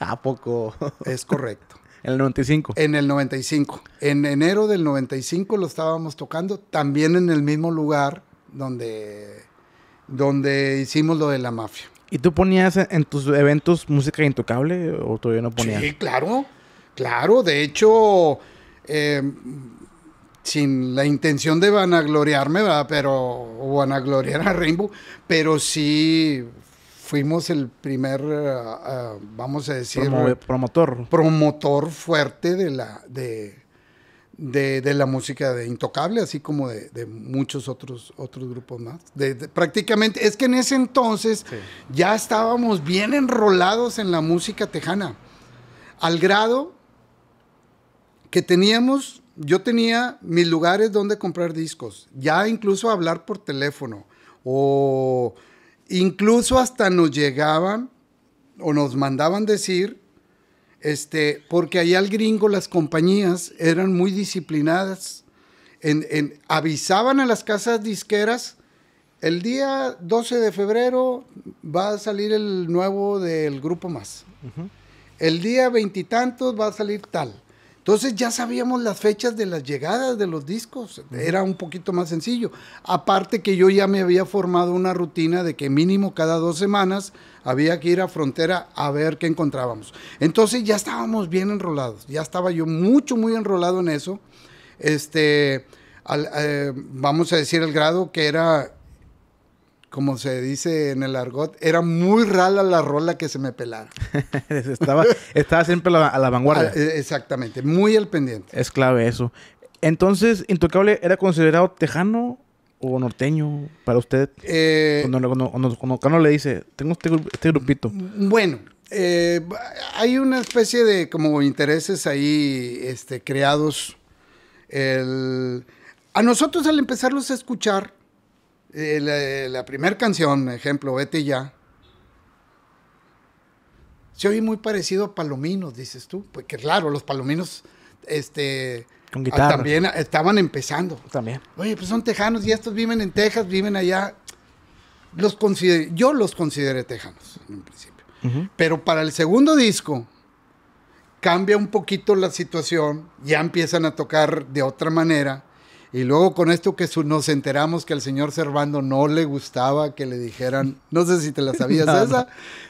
¿A poco? Es correcto. *laughs* En el 95. En el 95. En enero del 95 lo estábamos tocando, también en el mismo lugar donde, donde hicimos lo de la mafia. ¿Y tú ponías en tus eventos música intocable o todavía no ponías? Sí, claro, claro. De hecho, eh, sin la intención de vanagloriarme, ¿verdad? Pero, o vanagloriar a Rainbow, pero sí fuimos el primer, eh, eh, vamos a decir... promotor. Promotor fuerte de la, de, de, la música de Intocable, así como de, muchos otros, otros grupos más. prácticamente, es que en ese entonces ya estábamos bien enrolados en la música tejana, al grado que teníamos yo tenía mis lugares donde comprar discos, ya incluso hablar por teléfono, o incluso hasta nos llegaban o nos mandaban decir, este, porque allá al gringo las compañías eran muy disciplinadas, en, avisaban a las casas disqueras, el día 12 de febrero va a salir el nuevo del grupo más, el día veintitantos va a salir tal entonces ya sabíamos las fechas de las llegadas de los discos, era un poquito más sencillo. Aparte que yo ya me había formado una rutina de que mínimo cada dos semanas había que ir a frontera a ver qué encontrábamos. Entonces ya estábamos bien enrolados, ya estaba yo mucho, muy enrolado en eso. Este, eh, vamos a decir el grado que era como se dice en el argot, era muy rara la rola que se me pelara. *laughs* estaba, estaba siempre a la, vanguardia. Ah, e, exactamente, muy al pendiente. Es clave eso. Entonces, Intocable era considerado tejano o norteño para usted? Eh, cuando, Cano le dice, tengo este, este grupito. Bueno, eh, hay una especie de como intereses ahí este, creados. A nosotros al empezarlos a escuchar, eh, la, primera canción, ejemplo, Vete ya, se oye muy parecido a Palominos, dices tú. Porque pues claro, los Palominos, este... También estaban empezando. También. Oye, pues son tejanos y estos viven en Texas, viven allá. Los yo los consideré tejanos en principio. Pero para el segundo disco cambia un poquito la situación, ya empiezan a tocar de otra manera y luego con esto que nos enteramos que al señor Servando no le gustaba que le dijeran, no sé si te la sabías *laughs* esa,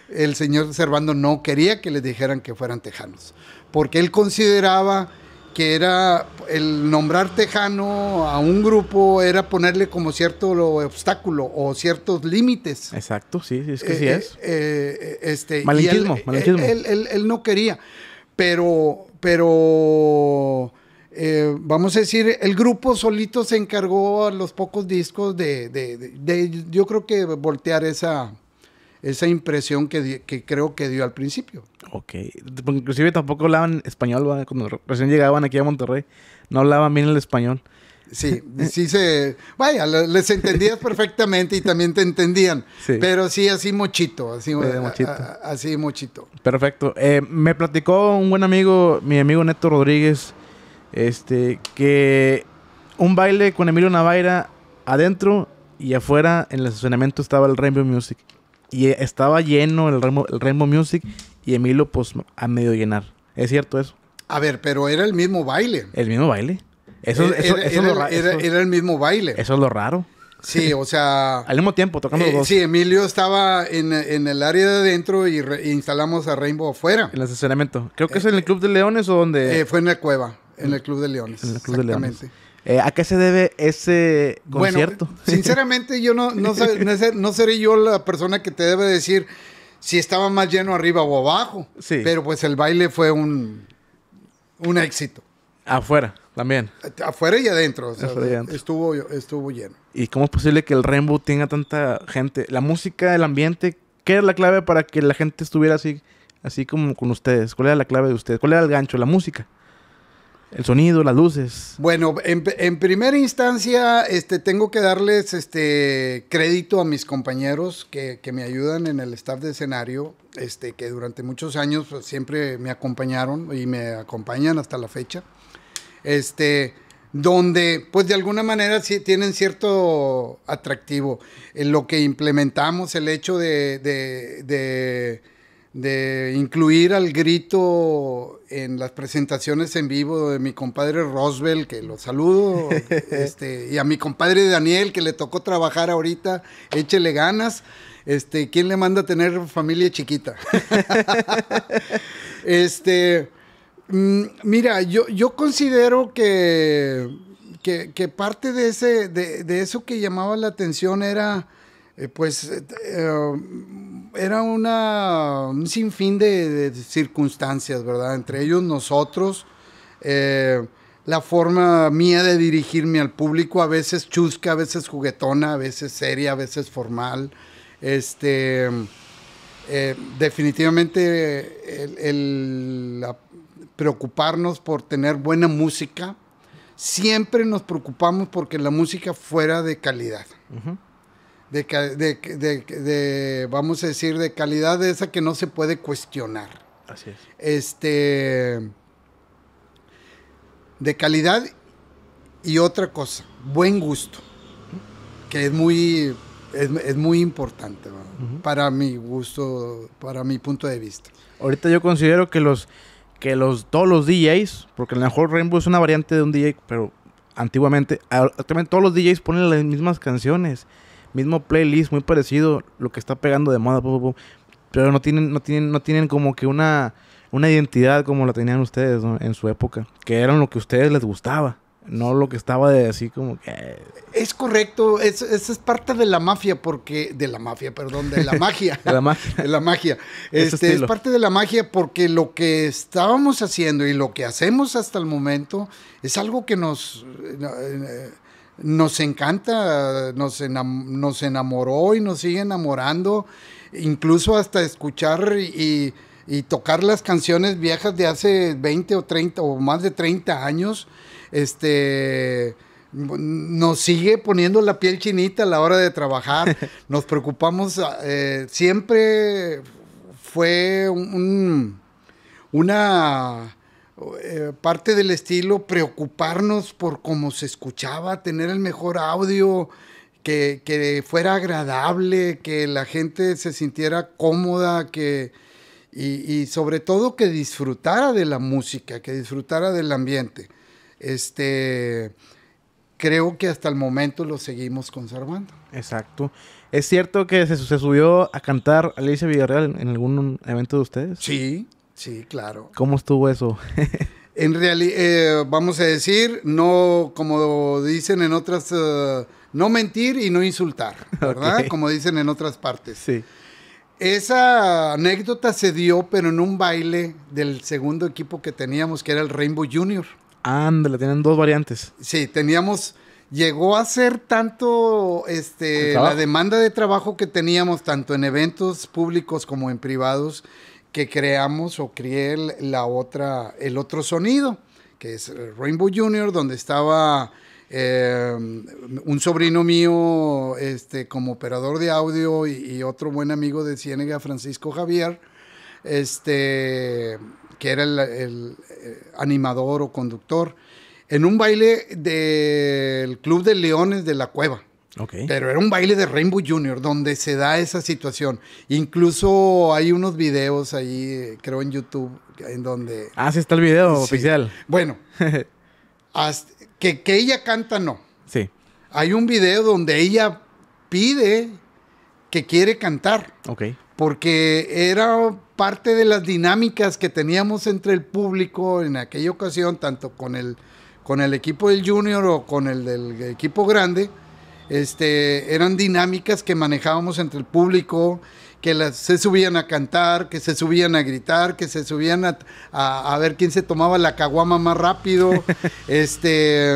el señor Servando no quería que le dijeran que fueran tejanos, porque él consideraba que era el nombrar tejano a un grupo era ponerle como cierto obstáculo o ciertos límites. Exacto, sí, es que eh, sí eh, es. Eh, este, eh, él, él, no quería, pero, pero eh, vamos a decir, el grupo solito se encargó a los pocos discos de, yo creo que voltear esa, esa impresión que, creo que dio al principio. Ok. Inclusive tampoco hablaban español cuando recién llegaban aquí a Monterrey. No hablaban bien el español. Sí, sí se... Vaya, les entendías *laughs* perfectamente y también te entendían. Pero sí, así mochito, así, mochito. así mochito. Perfecto. Eh, me platicó un buen amigo, mi amigo Neto Rodríguez, este, que un baile con Emilio Navaira adentro y afuera en el estacionamiento estaba el Rainbow Music. Y estaba lleno el Rainbow, Music y Emilio pues a medio llenar. ¿Es cierto eso? A ver, pero era el mismo baile. El mismo baile. Eso, era, el mismo baile. Eso es lo raro. Sí, o sea. *laughs* Al mismo tiempo, tocando eh, dos. Sí, Emilio estaba en, el área de adentro y instalamos a Rainbow afuera. En el estacionamiento. Creo que es eh, en el Club de Leones o donde. Eh, fue en la cueva. En el Club de Leones. exactamente. Eh, ¿A qué se debe ese concierto? *laughs* sinceramente, yo no, no, seré yo la persona que te debe decir si estaba más lleno arriba o abajo. Pero pues el baile fue un, un éxito. Afuera también. Afuera y adentro. Estuvo, estuvo lleno. ¿Y cómo es posible que el Rainbow tenga tanta gente? La música, el ambiente, ¿qué era la clave para que la gente estuviera así, así como con ustedes? ¿Cuál era la clave de ustedes? ¿Cuál era el gancho? La música. El sonido, las luces. Bueno, en, primera instancia, este, tengo que darles este, crédito a mis compañeros que, me ayudan en el staff de escenario, este, que durante muchos años pues, siempre me acompañaron y me acompañan hasta la fecha. Este, donde, pues de alguna manera tienen cierto atractivo. En lo que implementamos, el hecho de incluir al grito en las presentaciones en vivo de mi compadre Roswell, que lo saludo, *laughs* este, y a mi compadre Daniel, que le tocó trabajar ahorita, échele ganas. Este, ¿quién le manda a tener familia chiquita? *laughs* este, mm, mira, yo, yo considero que, que, parte de, ese, de, de, eso que llamaba la atención era eh, pues eh, eh, era una, un sinfín de, circunstancias, ¿verdad? Entre ellos nosotros, la forma mía de dirigirme al público, a veces chusca, a veces juguetona, a veces seria, a veces formal. Este, definitivamente el, preocuparnos por tener buena música. Siempre nos preocupamos porque la música fuera de calidad de, de, de, de, vamos a decir, de calidad de esa que no se puede cuestionar. Así es. Este, de calidad y otra cosa, buen gusto, que es muy, es, muy importante para mi gusto, para mi punto de vista. Ahorita yo considero que los que los todos los DJs, porque el mejor Rainbow es una variante de un DJ, pero antiguamente, todos los DJs ponen las mismas canciones mismo playlist, muy parecido, lo que está pegando de moda, pero no tienen, no tienen, no tienen como que una, una identidad como la tenían ustedes en su época, que eran lo que a ustedes les gustaba. No lo que estaba de así como que... Eh. Es correcto, esa es, parte de la mafia, porque... De la mafia, perdón, de la *laughs* magia. de la magia. de la magia. *laughs* Este, es parte de la magia porque lo que estábamos haciendo y lo que hacemos hasta el momento es algo que nos... Eh, eh, nos encanta, nos, enamoró y nos sigue enamorando, incluso hasta escuchar y, tocar las canciones viejas de hace 20 o 30 o más de 30 años, este nos sigue poniendo la piel chinita a la hora de trabajar, *laughs* nos preocupamos, ah, eh, siempre fue un, una eh, parte del estilo, preocuparnos por cómo se escuchaba, tener el mejor audio, que, fuera agradable, que la gente se sintiera cómoda, que, y, sobre todo que disfrutara de la música, que disfrutara del ambiente. Este, creo que hasta el momento lo seguimos conservando. Exacto. ¿Es cierto que se, subió a cantar Alicia Villarreal en algún evento de ustedes? Sí, Sí, claro. ¿Cómo estuvo eso? *laughs* en realidad, eh, vamos a decir, no, como dicen en otras, eh, no mentir y no insultar, *laughs* ¿verdad? Como dicen en otras partes. Sí. Esa anécdota se dio, pero en un baile del segundo equipo que teníamos, que era el Rainbow Junior. Ándale, tienen dos variantes. Sí, teníamos, llegó a ser tanto este, la demanda de trabajo que teníamos, tanto en eventos públicos como en privados, que creamos o crié la otra, el otro sonido, que es Rainbow Junior, donde estaba eh, un sobrino mío este, como operador de audio y, otro buen amigo de Ciénega, Francisco Javier, este, que era el, eh, animador o conductor, en un baile del Club de Leones de la Cueva. Pero era un baile de Rainbow Junior donde se da esa situación. Incluso hay unos videos ahí, creo en YouTube, en donde... Ah, sí está el video oficial. Bueno, *laughs* que, ella canta, no. Sí. Hay un video donde ella pide que quiere cantar. Ok. Porque era parte de las dinámicas que teníamos entre el público en aquella ocasión, tanto con el, con el equipo del junior o con el del equipo grande, este, eran dinámicas que manejábamos entre el público, que las, se subían a cantar, que se subían a gritar, que se subían a, a, ver quién se tomaba la caguama más rápido, *laughs* este,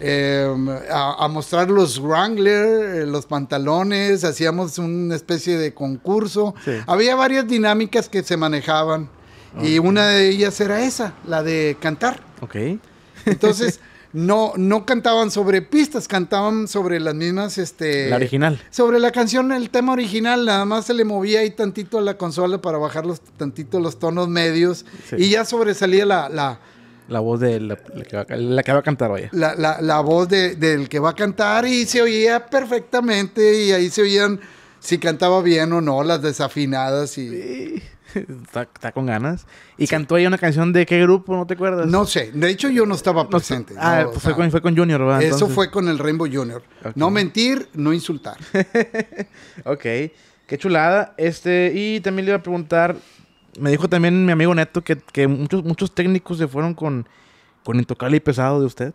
em, a, mostrar los Wrangler, eh, los pantalones, hacíamos una especie de concurso. Había varias dinámicas que se manejaban y una de ellas era esa, la de cantar. Ok. Entonces... *laughs* no, no cantaban sobre pistas, cantaban sobre las mismas, este... La original. Sobre la canción, el tema original, nada más se le movía ahí tantito a la consola para bajar los, tantito los tonos medios y ya sobresalía la, la voz de la, que, va, a cantar, vaya. La, voz del que va a cantar y se oía perfectamente y ahí se oían si cantaba bien o no, las desafinadas y... *laughs* está, con ganas. Y cantó ahí una canción de qué grupo, ¿no te acuerdas? No sé. De hecho, yo no estaba presente. ah, pues fue, con, Junior, Eso fue con el Rainbow Junior. No mentir, no insultar. *laughs* ok. Qué chulada. Este, y también le iba a preguntar. Me dijo también mi amigo Neto que, muchos, muchos técnicos se fueron con, con Intocable y Pesado de usted.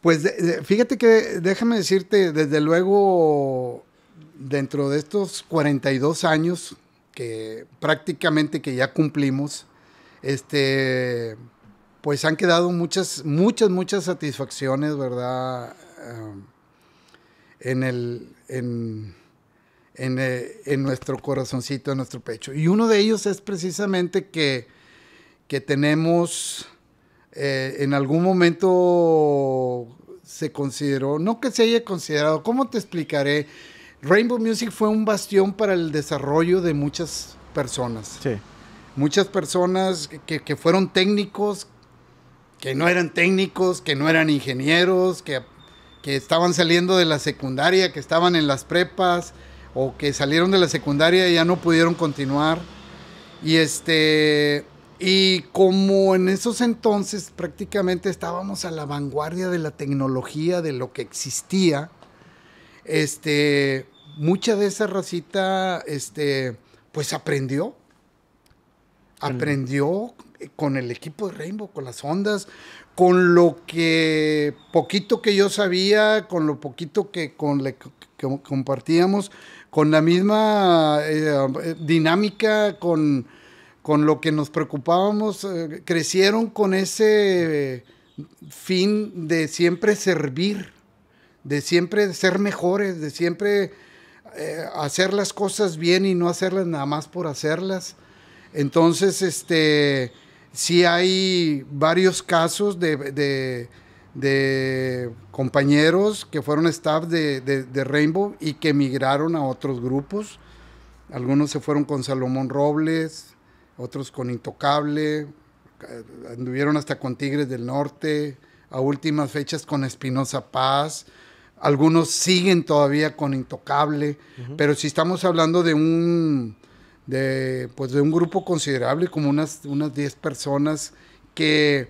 Pues fíjate que déjame decirte, desde luego, dentro de estos 42 años que prácticamente que ya cumplimos, este, pues han quedado muchas, muchas, muchas satisfacciones, ¿verdad? en, el, eh, en, nuestro corazoncito, en nuestro pecho. Y uno de ellos es precisamente que, tenemos, eh, en algún momento se consideró, no que se haya considerado, ¿cómo te explicaré? Rainbow Music fue un bastión para el desarrollo de muchas personas. Sí. Muchas personas que, fueron técnicos, que no eran técnicos, que no eran ingenieros, que, que estaban saliendo de la secundaria, que estaban en las prepas, o que salieron de la secundaria y ya no pudieron continuar. Y este. Y como en esos entonces prácticamente estábamos a la vanguardia de la tecnología, de lo que existía, este, mucha de esa racita, este, pues aprendió. Aprendió con el equipo de Rainbow, con las ondas, con lo que poquito que yo sabía, con lo poquito que, compartíamos, con la misma eh, dinámica, con, con, lo que nos preocupábamos, eh, crecieron con ese fin de siempre servir, de siempre ser mejores, de siempre eh, hacer las cosas bien y no hacerlas nada más por hacerlas. Entonces, este, sí hay varios casos de, compañeros que fueron staff de, de, Rainbow y que migraron a otros grupos. Algunos se fueron con Salomón Robles, otros con Intocable, anduvieron hasta con Tigres del Norte, a últimas fechas con Espinosa Paz. Algunos siguen todavía con Intocable, pero si estamos hablando de un, de, pues de un grupo considerable, como unas, unas 10 personas que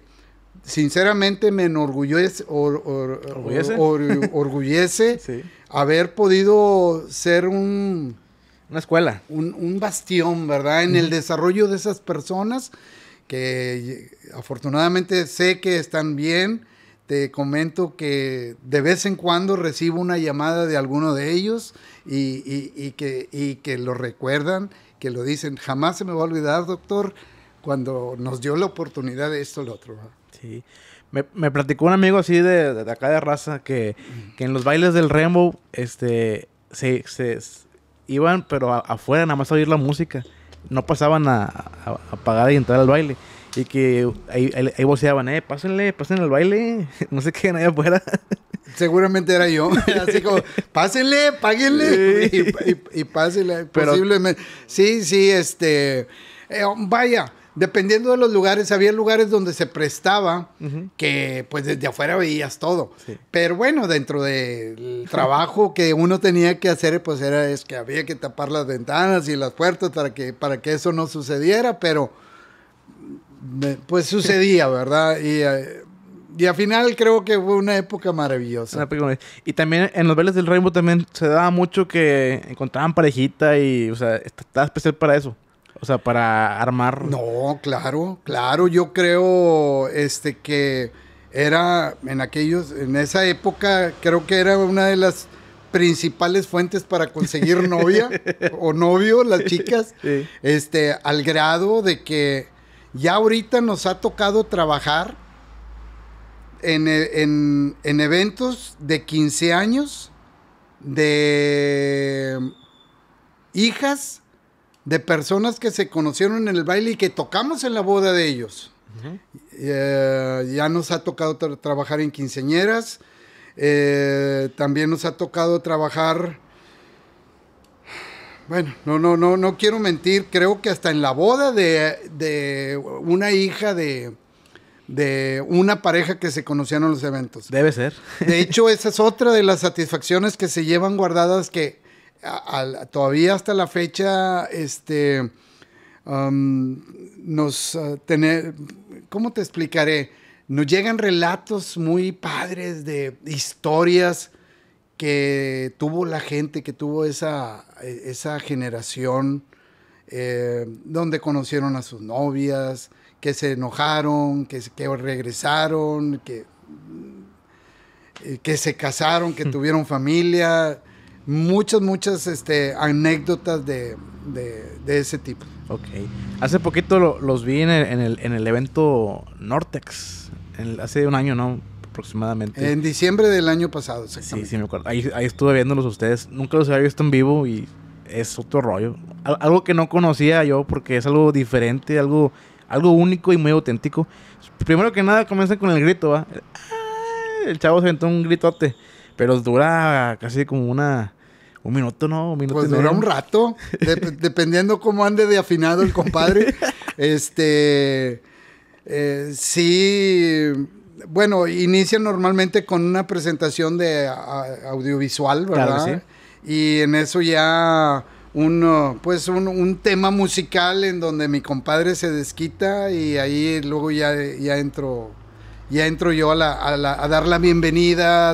sinceramente me enorgullece, *laughs* haber podido ser un... Una escuela. Un, bastión, ¿verdad? En el desarrollo de esas personas que afortunadamente sé que están bien, te comento que de vez en cuando recibo una llamada de alguno de ellos y, que, que lo recuerdan, que lo dicen, jamás se me va a olvidar, doctor, cuando nos dio la oportunidad de esto, o lo otro. Sí. Me, platicó un amigo así de, acá de raza que, en los bailes del Rainbow, este, se, iban, pero afuera nada más a oír la música. No pasaban a, apagar pagar y entrar al baile. Y que ahí, ahí, voceaban, eh, pásenle, pásenle al baile, *laughs* no sé qué, ahí afuera. *laughs* Seguramente era yo. *laughs* Así como, pásenle, páguenle y, pásenle. posiblemente. Sí, sí, este. Eh, vaya, dependiendo de los lugares, había lugares donde se prestaba que pues desde afuera veías todo. Pero bueno, dentro del trabajo que uno tenía que hacer, pues era es que había que tapar las ventanas y las puertas para que, para que eso no sucediera, pero pues sucedía, ¿verdad? Y, eh, y, al final creo que fue una época maravillosa. Y también en los bailes del Rainbow también se daba mucho que encontraban parejita y, o sea, estaba especial para eso. O sea, para armar. No, claro, claro. Yo creo este que era en aquellos, en esa época, creo que era una de las principales fuentes para conseguir novia *laughs* o novio, las chicas, este, al grado de que ya ahorita nos ha tocado trabajar en, e, eventos de 15 años de hijas de personas que se conocieron en el baile y que tocamos en la boda de ellos. Eh, ya nos ha tocado trabajar en quinceñeras, eh, también nos ha tocado trabajar bueno, no, no, no, no quiero mentir, creo que hasta en la boda de, una hija de, una pareja que se conocieron en los eventos. Debe ser. De hecho, *laughs* esa es otra de las satisfacciones que se llevan guardadas que todavía hasta la fecha, este, um, nos uh, tener, ¿cómo te explicaré? Nos llegan relatos muy padres de historias que tuvo la gente, que tuvo esa, e, esa generación eh, donde conocieron a sus novias, que se enojaron, que, que regresaron, que, eh, que se casaron, que hmm. tuvieron familia, muchas, muchas este, anécdotas de, ese tipo. Ok. Hace poquito los vi en el, en el, evento Nortex, hace un año, ¿no? aproximadamente. En diciembre del año pasado, sí. Sí, sí, me acuerdo. Ahí, estuve viéndolos ustedes. Nunca los había visto en vivo y es otro rollo. algo que no conocía yo porque es algo diferente, algo, algo único y muy auténtico. Primero que nada, comienzan con el grito, ¿va? Ah, el chavo se aventó un gritote, pero dura casi como una... Un minuto, no, minuto. Pues dura un rato, *laughs* dependiendo cómo ande de afinado el compadre. *laughs* este, eh, sí, bueno, inicia normalmente con una presentación de audiovisual, ¿verdad? Y en eso ya un, uh, pues un, tema musical en donde mi compadre se desquita y ahí luego ya, ya entro ya entro yo a, dar la bienvenida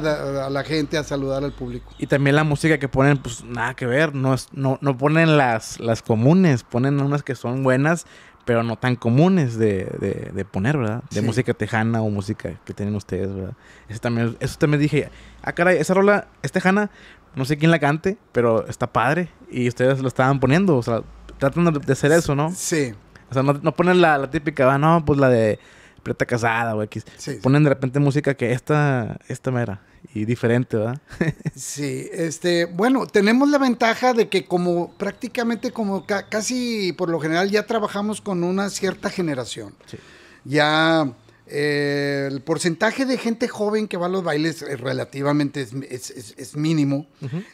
a, la gente, a saludar al público. Y también la música que ponen, pues nada que ver, no, es, no, no ponen las, las comunes, ponen unas que son buenas pero no tan comunes de, de, poner, ¿verdad? De música tejana o música que tienen ustedes, ¿verdad? Eso también, eso también dije, ah, caray, esa rola es tejana, no sé quién la cante, pero está padre y ustedes lo estaban poniendo, o sea, tratan de hacer eso, ¿no? Sí. O sea, no, ponen la, típica, va ah, no, pues la de Preta Casada o X. Sí, Ponen de repente música que esta, esta mera y diferente, ¿verdad? *laughs* sí, este, bueno, tenemos la ventaja de que como prácticamente como casi por lo general ya trabajamos con una cierta generación. Ya eh, el porcentaje de gente joven que va a los bailes relativamente es, mínimo,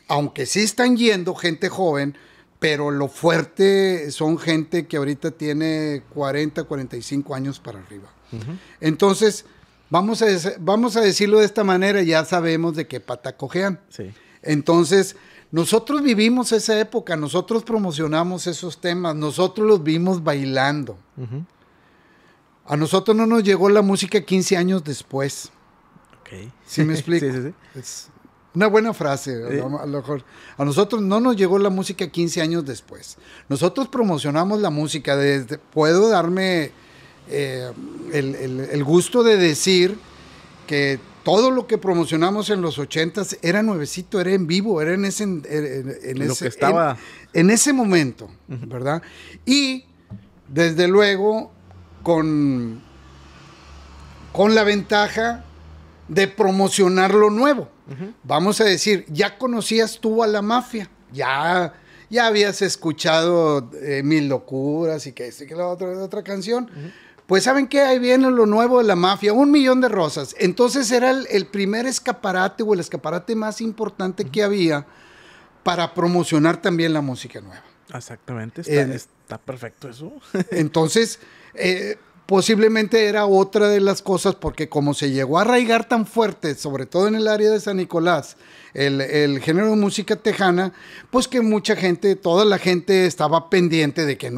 aunque sí están yendo gente joven, pero lo fuerte son gente que ahorita tiene 40, 45 años para arriba. Entonces, Vamos a, vamos a decirlo de esta manera, ya sabemos de qué pata cojean. Entonces, nosotros vivimos esa época, nosotros promocionamos esos temas, nosotros los vimos bailando. A nosotros no nos llegó la música 15 años después. ¿Sí me *laughs* explico? sí, sí, sí. Es una buena frase, a lo mejor. A nosotros no nos llegó la música 15 años después. Nosotros promocionamos la música desde... Puedo darme eh, el, gusto de decir que todo lo que promocionamos en los ochentas era nuevecito, era en vivo, era en ese, en, estaba... en, ese momento, ¿verdad? Y desde luego con, con la ventaja de promocionar lo nuevo. Vamos a decir, ya conocías tú a la mafia, ya, ya habías escuchado eh, Mil Locuras y que este que la otra, otra canción. Pues saben que ahí viene lo nuevo de la mafia, un millón de rosas. Entonces era el, primer escaparate o el escaparate más importante que había para promocionar también la música nueva. Exactamente, está, perfecto eso. *laughs* entonces, eh, posiblemente era otra de las cosas porque como se llegó a arraigar tan fuerte, sobre todo en el área de San Nicolás, el, género de música tejana, pues que mucha gente, toda la gente estaba pendiente de qué,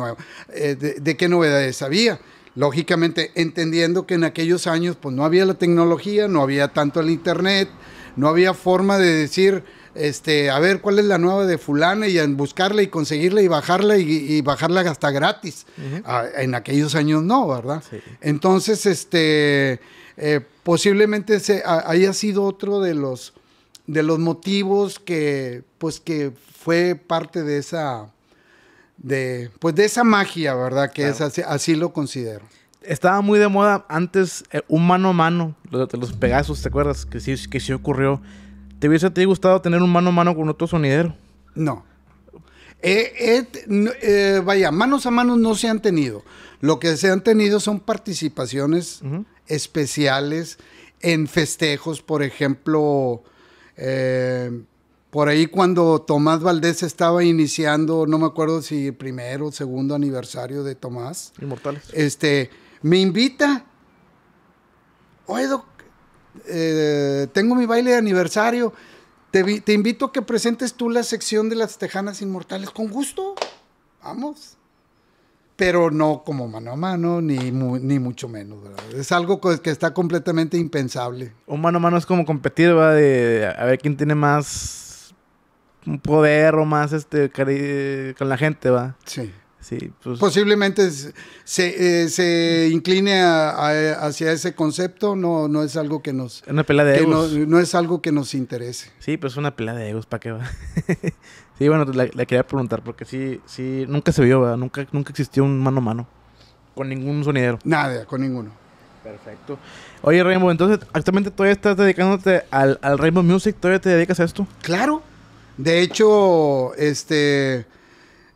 eh, de qué novedades había. Lógicamente, entendiendo que en aquellos años pues no había la tecnología, no había tanto el internet, no había forma de decir, este, a ver cuál es la nueva de fulana y buscarla y conseguirla y bajarla y, bajarla hasta gratis. Ah, en aquellos años no, ¿verdad? Entonces, este, eh, posiblemente haya sido otro de los, de los motivos que, pues, que fue parte de esa de, pues de esa magia, ¿verdad? Que es así, así lo considero estaba muy de moda antes eh, un mano a mano, los, pegazos ¿te acuerdas? Que sí, que sí ocurrió. ¿Te hubiese te gustado tener un mano a mano con otro sonidero? No. Eh, eh, vaya, manos a manos no se han tenido. Lo que se han tenido son participaciones especiales en festejos, por ejemplo, por ahí cuando Tomás Valdés estaba iniciando, no me acuerdo si primero o segundo aniversario de Tomás. Inmortales. Este, me invita. Oye, eh, tengo mi baile de aniversario. Te, invito a que presentes tú la sección de las Tejanas Inmortales. Con gusto. Vamos. Pero no como mano a mano, ni, ni mucho menos, Es algo que está completamente impensable. Un mano a mano es como competir, ¿verdad? De, a ver quién tiene más un poder o más este con la gente, ¿va? Sí. Pues Posiblemente eh, se, incline a, hacia ese concepto, no, no es algo que nos... Una pela de egos. No, es algo que nos interese. Sí, pues una pelea de egos, ¿para qué va? *laughs* sí, bueno, la, quería preguntar, porque sí, sí, nunca se vio, Nunca, nunca existió un mano a mano con ningún sonidero. Nada, con ninguno. Perfecto. Oye, Rainbow, entonces, actualmente todavía estás dedicándote al, al Rainbow Music, ¿todavía te dedicas a esto? Claro. De hecho, este,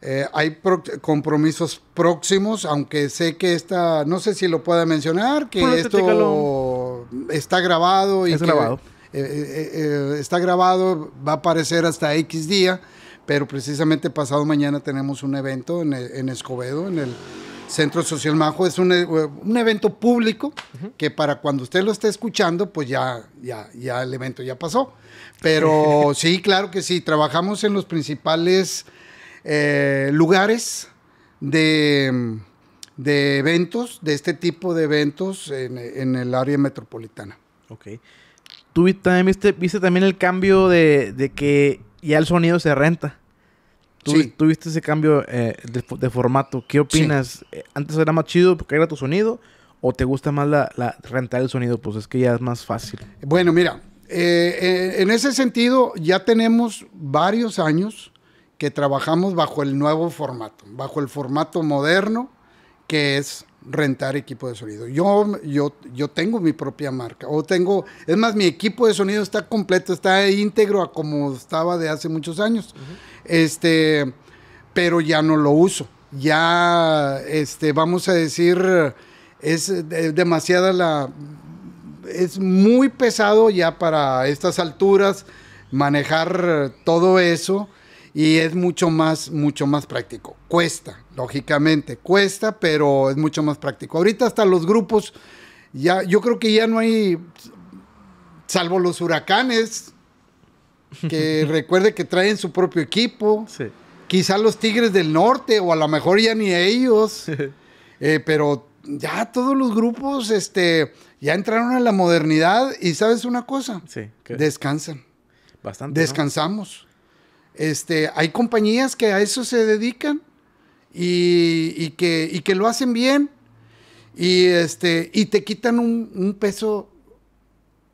eh, hay compromisos próximos, aunque sé que esta, no sé si lo pueda mencionar, que esto está grabado y eh, eh, está grabado, va a aparecer hasta X día, pero precisamente pasado mañana tenemos un evento en, Escobedo, en el Centro Social Majo es un, un evento público que para cuando usted lo esté escuchando, pues ya, ya, ya el evento ya pasó. Pero *laughs* sí, claro que sí, trabajamos en los principales eh, lugares de, eventos, de este tipo de eventos en, el área metropolitana. Ok. ¿Tú también viste, también el cambio de, que ya el sonido se renta? Tú, sí. ese cambio eh, de, formato. ¿Qué opinas? Eh, ¿Antes era más chido porque era tu sonido? ¿O te gusta más la, la rentar el sonido? Pues es que ya es más fácil. Bueno, mira, eh, en ese sentido, ya tenemos varios años que trabajamos bajo el nuevo formato, bajo el formato moderno que es rentar equipo de sonido. Yo, yo, yo tengo mi propia marca, o tengo, es más, mi equipo de sonido está completo, está íntegro a como estaba de hace muchos años, este, pero ya no lo uso, ya, este, vamos a decir, es demasiada la, es muy pesado ya para estas alturas manejar todo eso y es mucho más, mucho más práctico. Cuesta, lógicamente, cuesta, pero es mucho más práctico. Ahorita hasta los grupos, ya, yo creo que ya no hay, salvo los huracanes, que *laughs* recuerde que traen su propio equipo. Quizá los Tigres del Norte, o a lo mejor ya ni ellos. *laughs* Eh, pero ya todos los grupos, este, ya entraron a la modernidad y sabes una cosa, descansan. Bastante. Descansamos. Este, hay compañías que a eso se dedican y, que, lo hacen bien y, este, y te quitan un, peso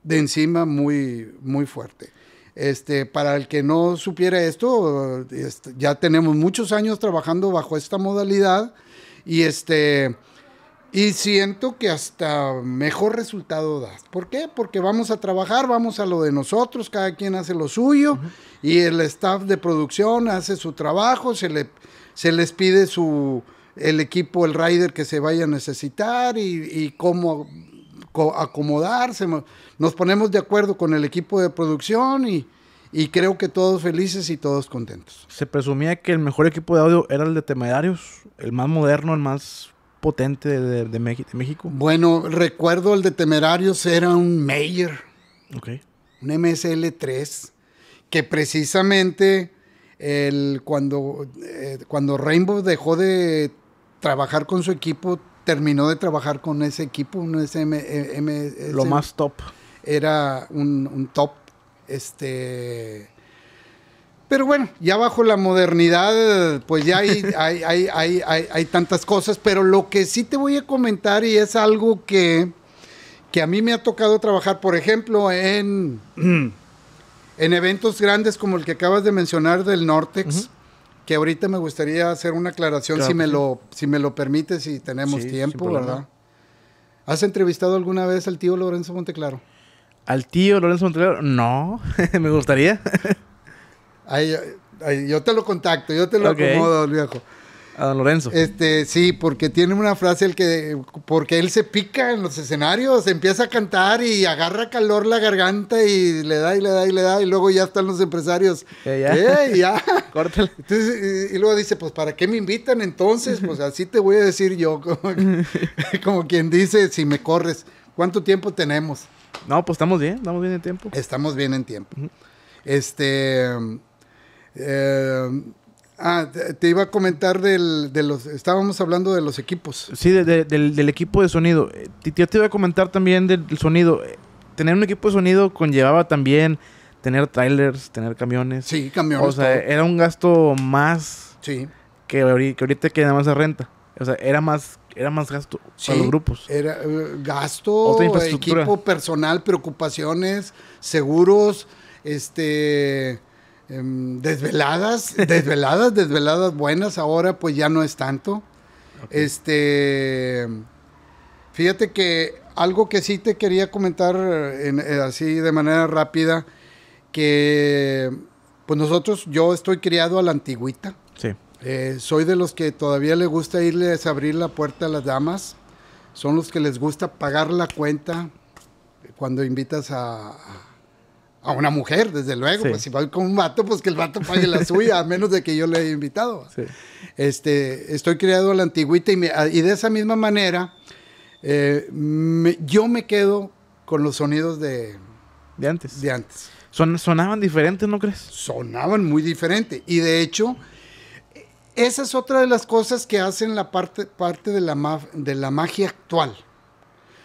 de encima muy, muy fuerte. Este, para el que no supiera esto, este, ya tenemos muchos años trabajando bajo esta modalidad y este y siento que hasta mejor resultado das. ¿Por qué? Porque vamos a trabajar, vamos a lo de nosotros, cada quien hace lo suyo y el staff de producción hace su trabajo, se, le, se les pide su, el equipo, el rider que se vaya a necesitar y, y cómo acomodarse. Nos ponemos de acuerdo con el equipo de producción y, y creo que todos felices y todos contentos. Se presumía que el mejor equipo de audio era el de Temerarios, el más moderno, el más potente de, de, México? Bueno, recuerdo el de Temerarios era un Mayer. Un MSL3. Que precisamente el, cuando, eh, cuando Rainbow dejó de trabajar con su equipo, terminó de trabajar con ese equipo, un SM, eh, Lo más top. Era un, un top. Este pero bueno, ya bajo la modernidad, pues ya *laughs* hay, hay, tantas cosas, pero lo que sí te voy a comentar y es algo que, que a mí me ha tocado trabajar, por ejemplo, en, *clears throat* en eventos grandes como el que acabas de mencionar del Nortex, que ahorita me gustaría hacer una aclaración si, me lo, si me lo permites, si tenemos tiempo, ¿verdad? ¿Has entrevistado alguna vez al tío Lorenzo Monteclaro? ¿Al tío Lorenzo Monteclaro? No, *laughs* me gustaría yo te lo contacto, yo te lo acomodo, viejo. A don Lorenzo. Este, sí, porque tiene una frase el que porque él se pica en los escenarios, empieza a cantar y agarra calor la garganta y le da y le da y le da y luego ya están los empresarios. ya. Eh, *laughs* Córtale. y, luego dice, pues ¿para qué me invitan entonces? Pues así te voy a decir yo, *laughs* *laughs* como, quien dice, si me corres, ¿cuánto tiempo tenemos? No, pues estamos bien, estamos bien en tiempo. Estamos bien en tiempo. Este eh, ah, te iba a comentar del, de los... Estábamos hablando de los equipos. Sí, de, del, del, equipo de sonido. Eh, yo te iba a comentar también del, sonido. Eh, tener un equipo de sonido conllevaba también tener trailers, tener camiones. Sí, camiones. O sea, era un gasto más sí. que, ahorita, que nada más se renta. O sea, era más, era más gasto para los grupos. Era eh, gasto gasto, equipo personal, preocupaciones, seguros, este Em, desveladas, *laughs* desveladas, desveladas buenas, ahora pues ya no es tanto. Este, fíjate que algo que sí te quería comentar eh, así de manera rápida, que pues nosotros, yo estoy criado a la antigüita. Sí. Eh, soy de los que todavía le gusta irles a abrir la puerta a las damas. Son los que les gusta pagar la cuenta cuando invitas a, a una mujer, desde luego. Pues si voy con un vato, pues que el vato pague la suya, a menos de que yo le haya invitado. Este, estoy criado a la antigüita y, ah, de esa misma manera eh, yo me quedo con los sonidos de... De antes. De antes. sonaban diferentes, ¿no crees? Sonaban muy diferente. Y de hecho, esa es otra de las cosas que hacen la parte, parte de, la de la magia actual.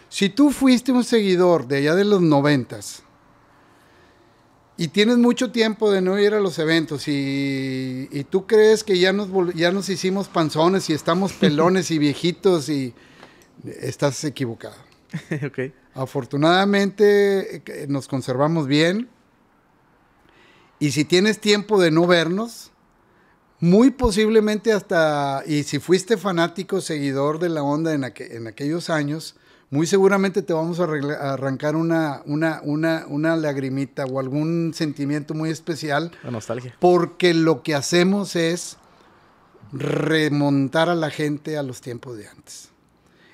Si tú fuiste un seguidor de allá de los noventas, y tienes mucho tiempo de no ir a los eventos y, tú crees que ya nos, ya nos hicimos panzones y estamos *laughs* pelones y viejitos y estás equivocado. *laughs* Afortunadamente eh, nos conservamos bien y si tienes tiempo de no vernos, muy posiblemente hasta, y si fuiste fanático, seguidor de la onda en aquellos años, muy seguramente te vamos a, arrancar una, una, lagrimita o algún sentimiento muy especial. La nostalgia. Porque lo que hacemos es remontar a la gente a los tiempos de antes.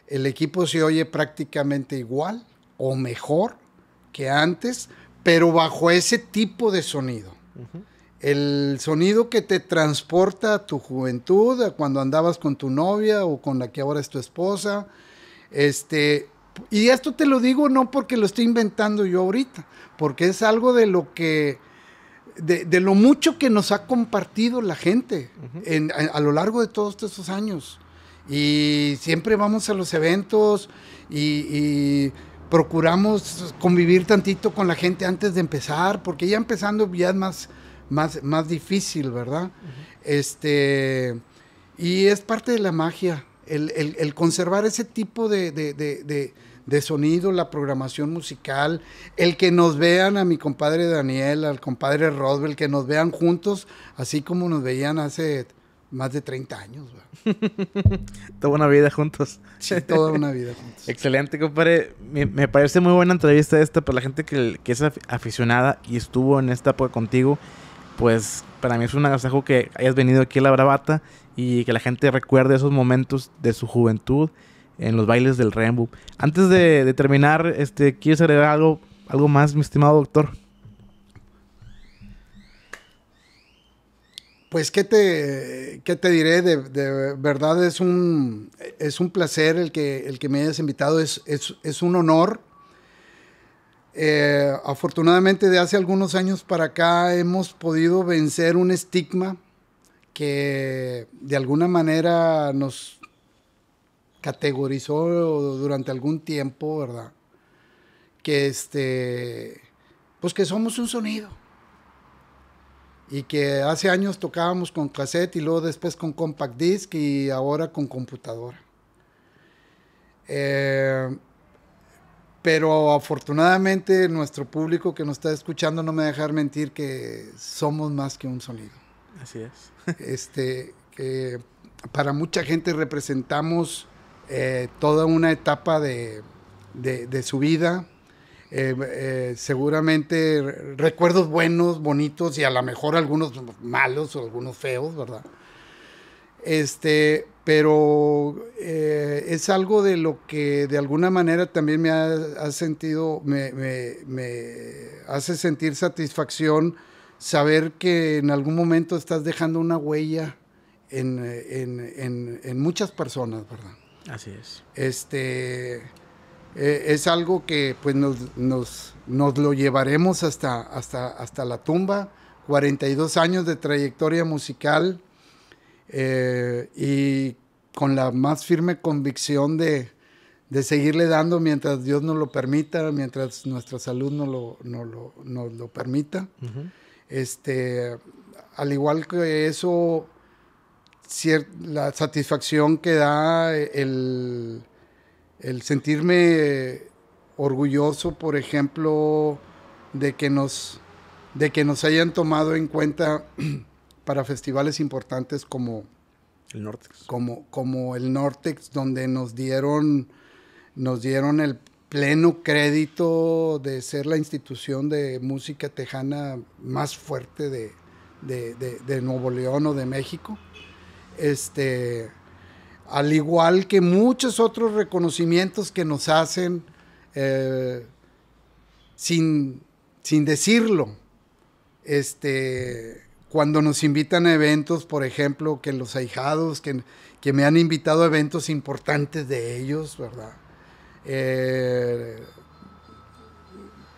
El equipo se oye prácticamente igual o mejor que antes, pero bajo ese tipo de sonido. El sonido que te transporta a tu juventud, a cuando andabas con tu novia o con la que ahora es tu esposa, este, y esto te lo digo no porque lo estoy inventando yo ahorita, porque es algo de lo que, de, lo mucho que nos ha compartido la gente a, lo largo de todos estos años. Y siempre vamos a los eventos y, procuramos convivir tantito con la gente antes de empezar, porque ya empezando ya es más, más, más difícil, ¿verdad? Este, y es parte de la magia el, conservar ese tipo de, sonido, la programación musical, el que nos vean a mi compadre Daniel, al compadre Roswell, que nos vean juntos, así como nos veían hace más de 30 años. *laughs* toda una vida juntos. toda una vida juntos. *laughs* Excelente, compadre. Me, parece muy buena entrevista esta para la gente que, es aficionada y estuvo en esta época contigo. Pues para mí es un agasajo que hayas venido aquí a la Bravata y que la gente recuerde esos momentos de su juventud en los bailes del Rainbow. Antes de, terminar, este, ¿quieres agregar algo, algo más, mi estimado doctor? Pues, ¿qué te, te diré? De, verdad es un, es un placer el que, el que me hayas invitado, es, es, un honor. Eh, afortunadamente, de hace algunos años para acá hemos podido vencer un estigma que de alguna manera nos categorizó durante algún tiempo, ¿verdad? Que este, pues que somos un sonido. Y que hace años tocábamos con cassette y luego después con compact disc y ahora con computadora. Eh, pero afortunadamente nuestro público que nos está escuchando no me va a dejar mentir que somos más que un sonido. Así es. este, que para mucha gente representamos eh, toda una etapa de, su vida. Eh, eh, seguramente recuerdos buenos, bonitos y a lo mejor algunos malos o algunos feos, ¿verdad? Este, pero es algo de lo que de alguna manera también me ha, sentido, me, hace sentir satisfacción saber que en algún momento estás dejando una huella en, eh, muchas personas, ¿verdad? Así es. Este eh, es algo que pues nos, nos, lo llevaremos hasta, hasta, hasta, la tumba. 42 años de trayectoria musical eh, y con la más firme convicción de, seguirle dando mientras Dios nos lo permita, mientras nuestra salud nos lo, permita. Este, al igual que eso, la satisfacción que da el, sentirme orgulloso, por ejemplo, de que nos de que nos hayan tomado en cuenta *clears throat* para festivales importantes como el Nortex. Como, como el donde nos dieron, nos dieron el, pleno crédito de ser la institución de música tejana más fuerte de, Nuevo León o de México. Este, al igual que muchos otros reconocimientos que nos hacen eh, sin, sin, decirlo. Este, cuando nos invitan a eventos, por ejemplo, que los ahijados, que, que me han invitado a eventos importantes de ellos, ¿verdad? Eh,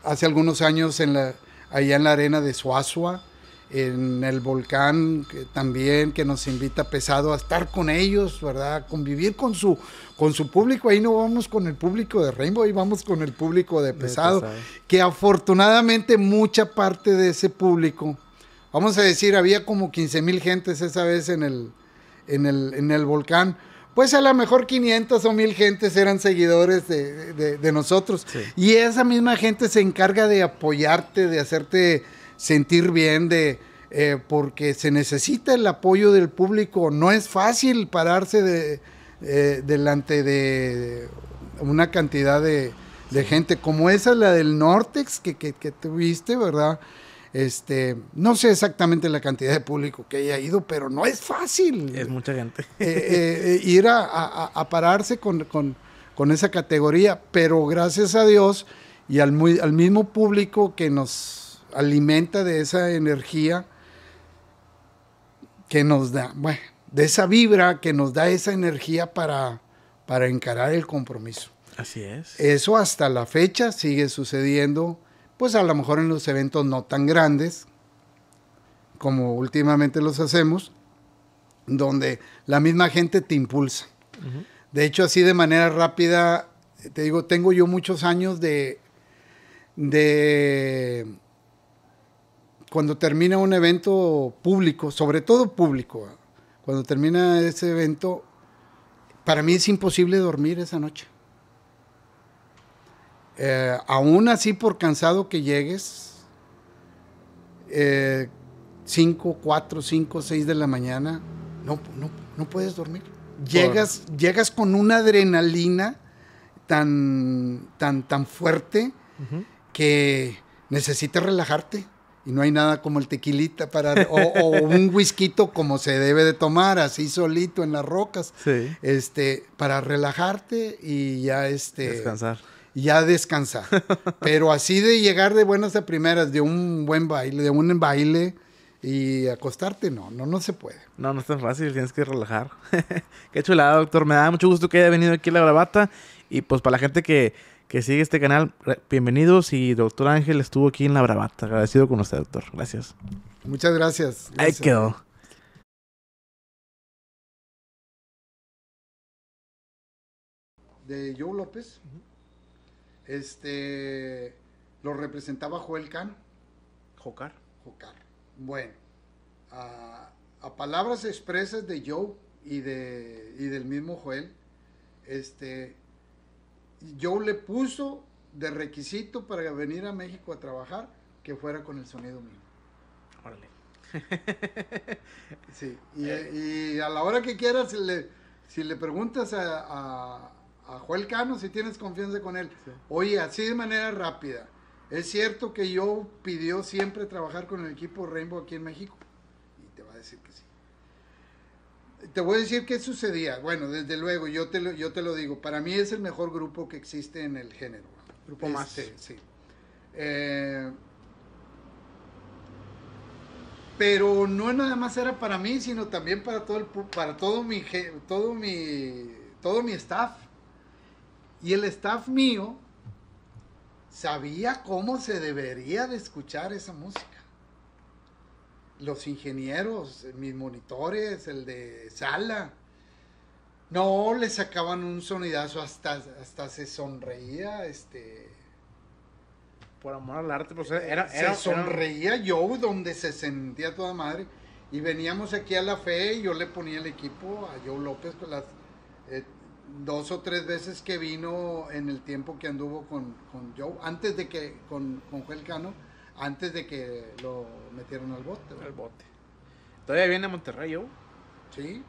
hace algunos años en la, allá en la arena de Suazua, en el volcán también, que nos invita pesado a estar con ellos, ¿verdad? Convivir con su, con su público. Ahí no vamos con el público de Rainbow, ahí vamos con el público de pesado, Que afortunadamente mucha parte de ese público, vamos a decir, había como 15 mil gentes esa vez en el, en el, en el volcán pues a lo mejor 500 o 1000 gentes eran seguidores de, nosotros. Y esa misma gente se encarga de apoyarte, de hacerte sentir bien, de... Eh, porque se necesita el apoyo del público. No es fácil pararse de, eh, delante de una cantidad de, de gente como esa, la del Nortex que, que tuviste, ¿verdad? Este, no sé exactamente la cantidad de público que haya ido, pero no es fácil. Es mucha gente. Eh, eh, eh, ir a, pararse con, esa categoría, pero gracias a Dios y al, mismo público que nos alimenta de esa energía que nos da, bueno, de esa vibra que nos da esa energía para, para encarar el compromiso. Así es. Eso hasta la fecha sigue sucediendo pues a lo mejor en los eventos no tan grandes, como últimamente los hacemos, donde la misma gente te impulsa. De hecho, así de manera rápida, te digo, tengo yo muchos años de, de cuando termina un evento público, sobre todo público, cuando termina ese evento, para mí es imposible dormir esa noche. Eh, aún así por cansado que llegues, 5, 4, 5, 6 de la mañana, no, no, puedes dormir. Llegas, llegas con una adrenalina tan, tan, tan fuerte que necesitas relajarte. Y no hay nada como el tequilita para, o, un whisky como se debe de tomar, así solito en las rocas. Este, para relajarte y ya este. Descansar ya descansa. *laughs* Pero así de llegar de buenas a primeras, de un buen baile, de un baile y acostarte, no, no, no se puede. No, no es tan fácil, tienes que relajar. *laughs* Qué chulada, doctor. Me da mucho gusto que haya venido aquí a la bravata. Y pues para la gente que, sigue este canal, bienvenidos. Y doctor Ángel estuvo aquí en la bravata. Agradecido con usted, doctor. Gracias. Muchas gracias. Ahí quedó. De Joe López. Este lo representaba Joel Can. Jocar. Jocar. Bueno, a, palabras expresas de Joe y, de, del mismo Joel, este, Joe le puso de requisito para venir a México a trabajar que fuera con el sonido mío. Órale. sí, eh. y, a la hora que quieras, si le, si le preguntas a, a Joel Cano si tienes confianza con él. Oye, así de manera rápida. Es cierto que yo pidió siempre trabajar con el equipo Rainbow aquí en México. Y te va a decir que sí. Te voy a decir qué sucedía. Bueno, desde luego, yo te lo, yo te lo digo. Para mí es el mejor grupo que existe en el género. Grupo este, más. Sí. Eh, pero no nada más era para mí, sino también para todo para todo mi todo mi todo mi staff. Y el staff mío sabía cómo se debería de escuchar esa música. Los ingenieros, mis monitores, el de sala. No, le sacaban un sonidazo, hasta, hasta se sonreía, este... Por amor al arte, pues, era... se sonreía Joe yo donde se sentía toda madre. Y veníamos aquí a la fe y yo le ponía el equipo a Joe López, con las, eh, dos o tres veces que vino en el tiempo que anduvo con, con Joe, antes de que, con, con Joel Cano, antes de que lo metieron al bote. Al bote. Todavía viene a Monterrey, Joe. Sí.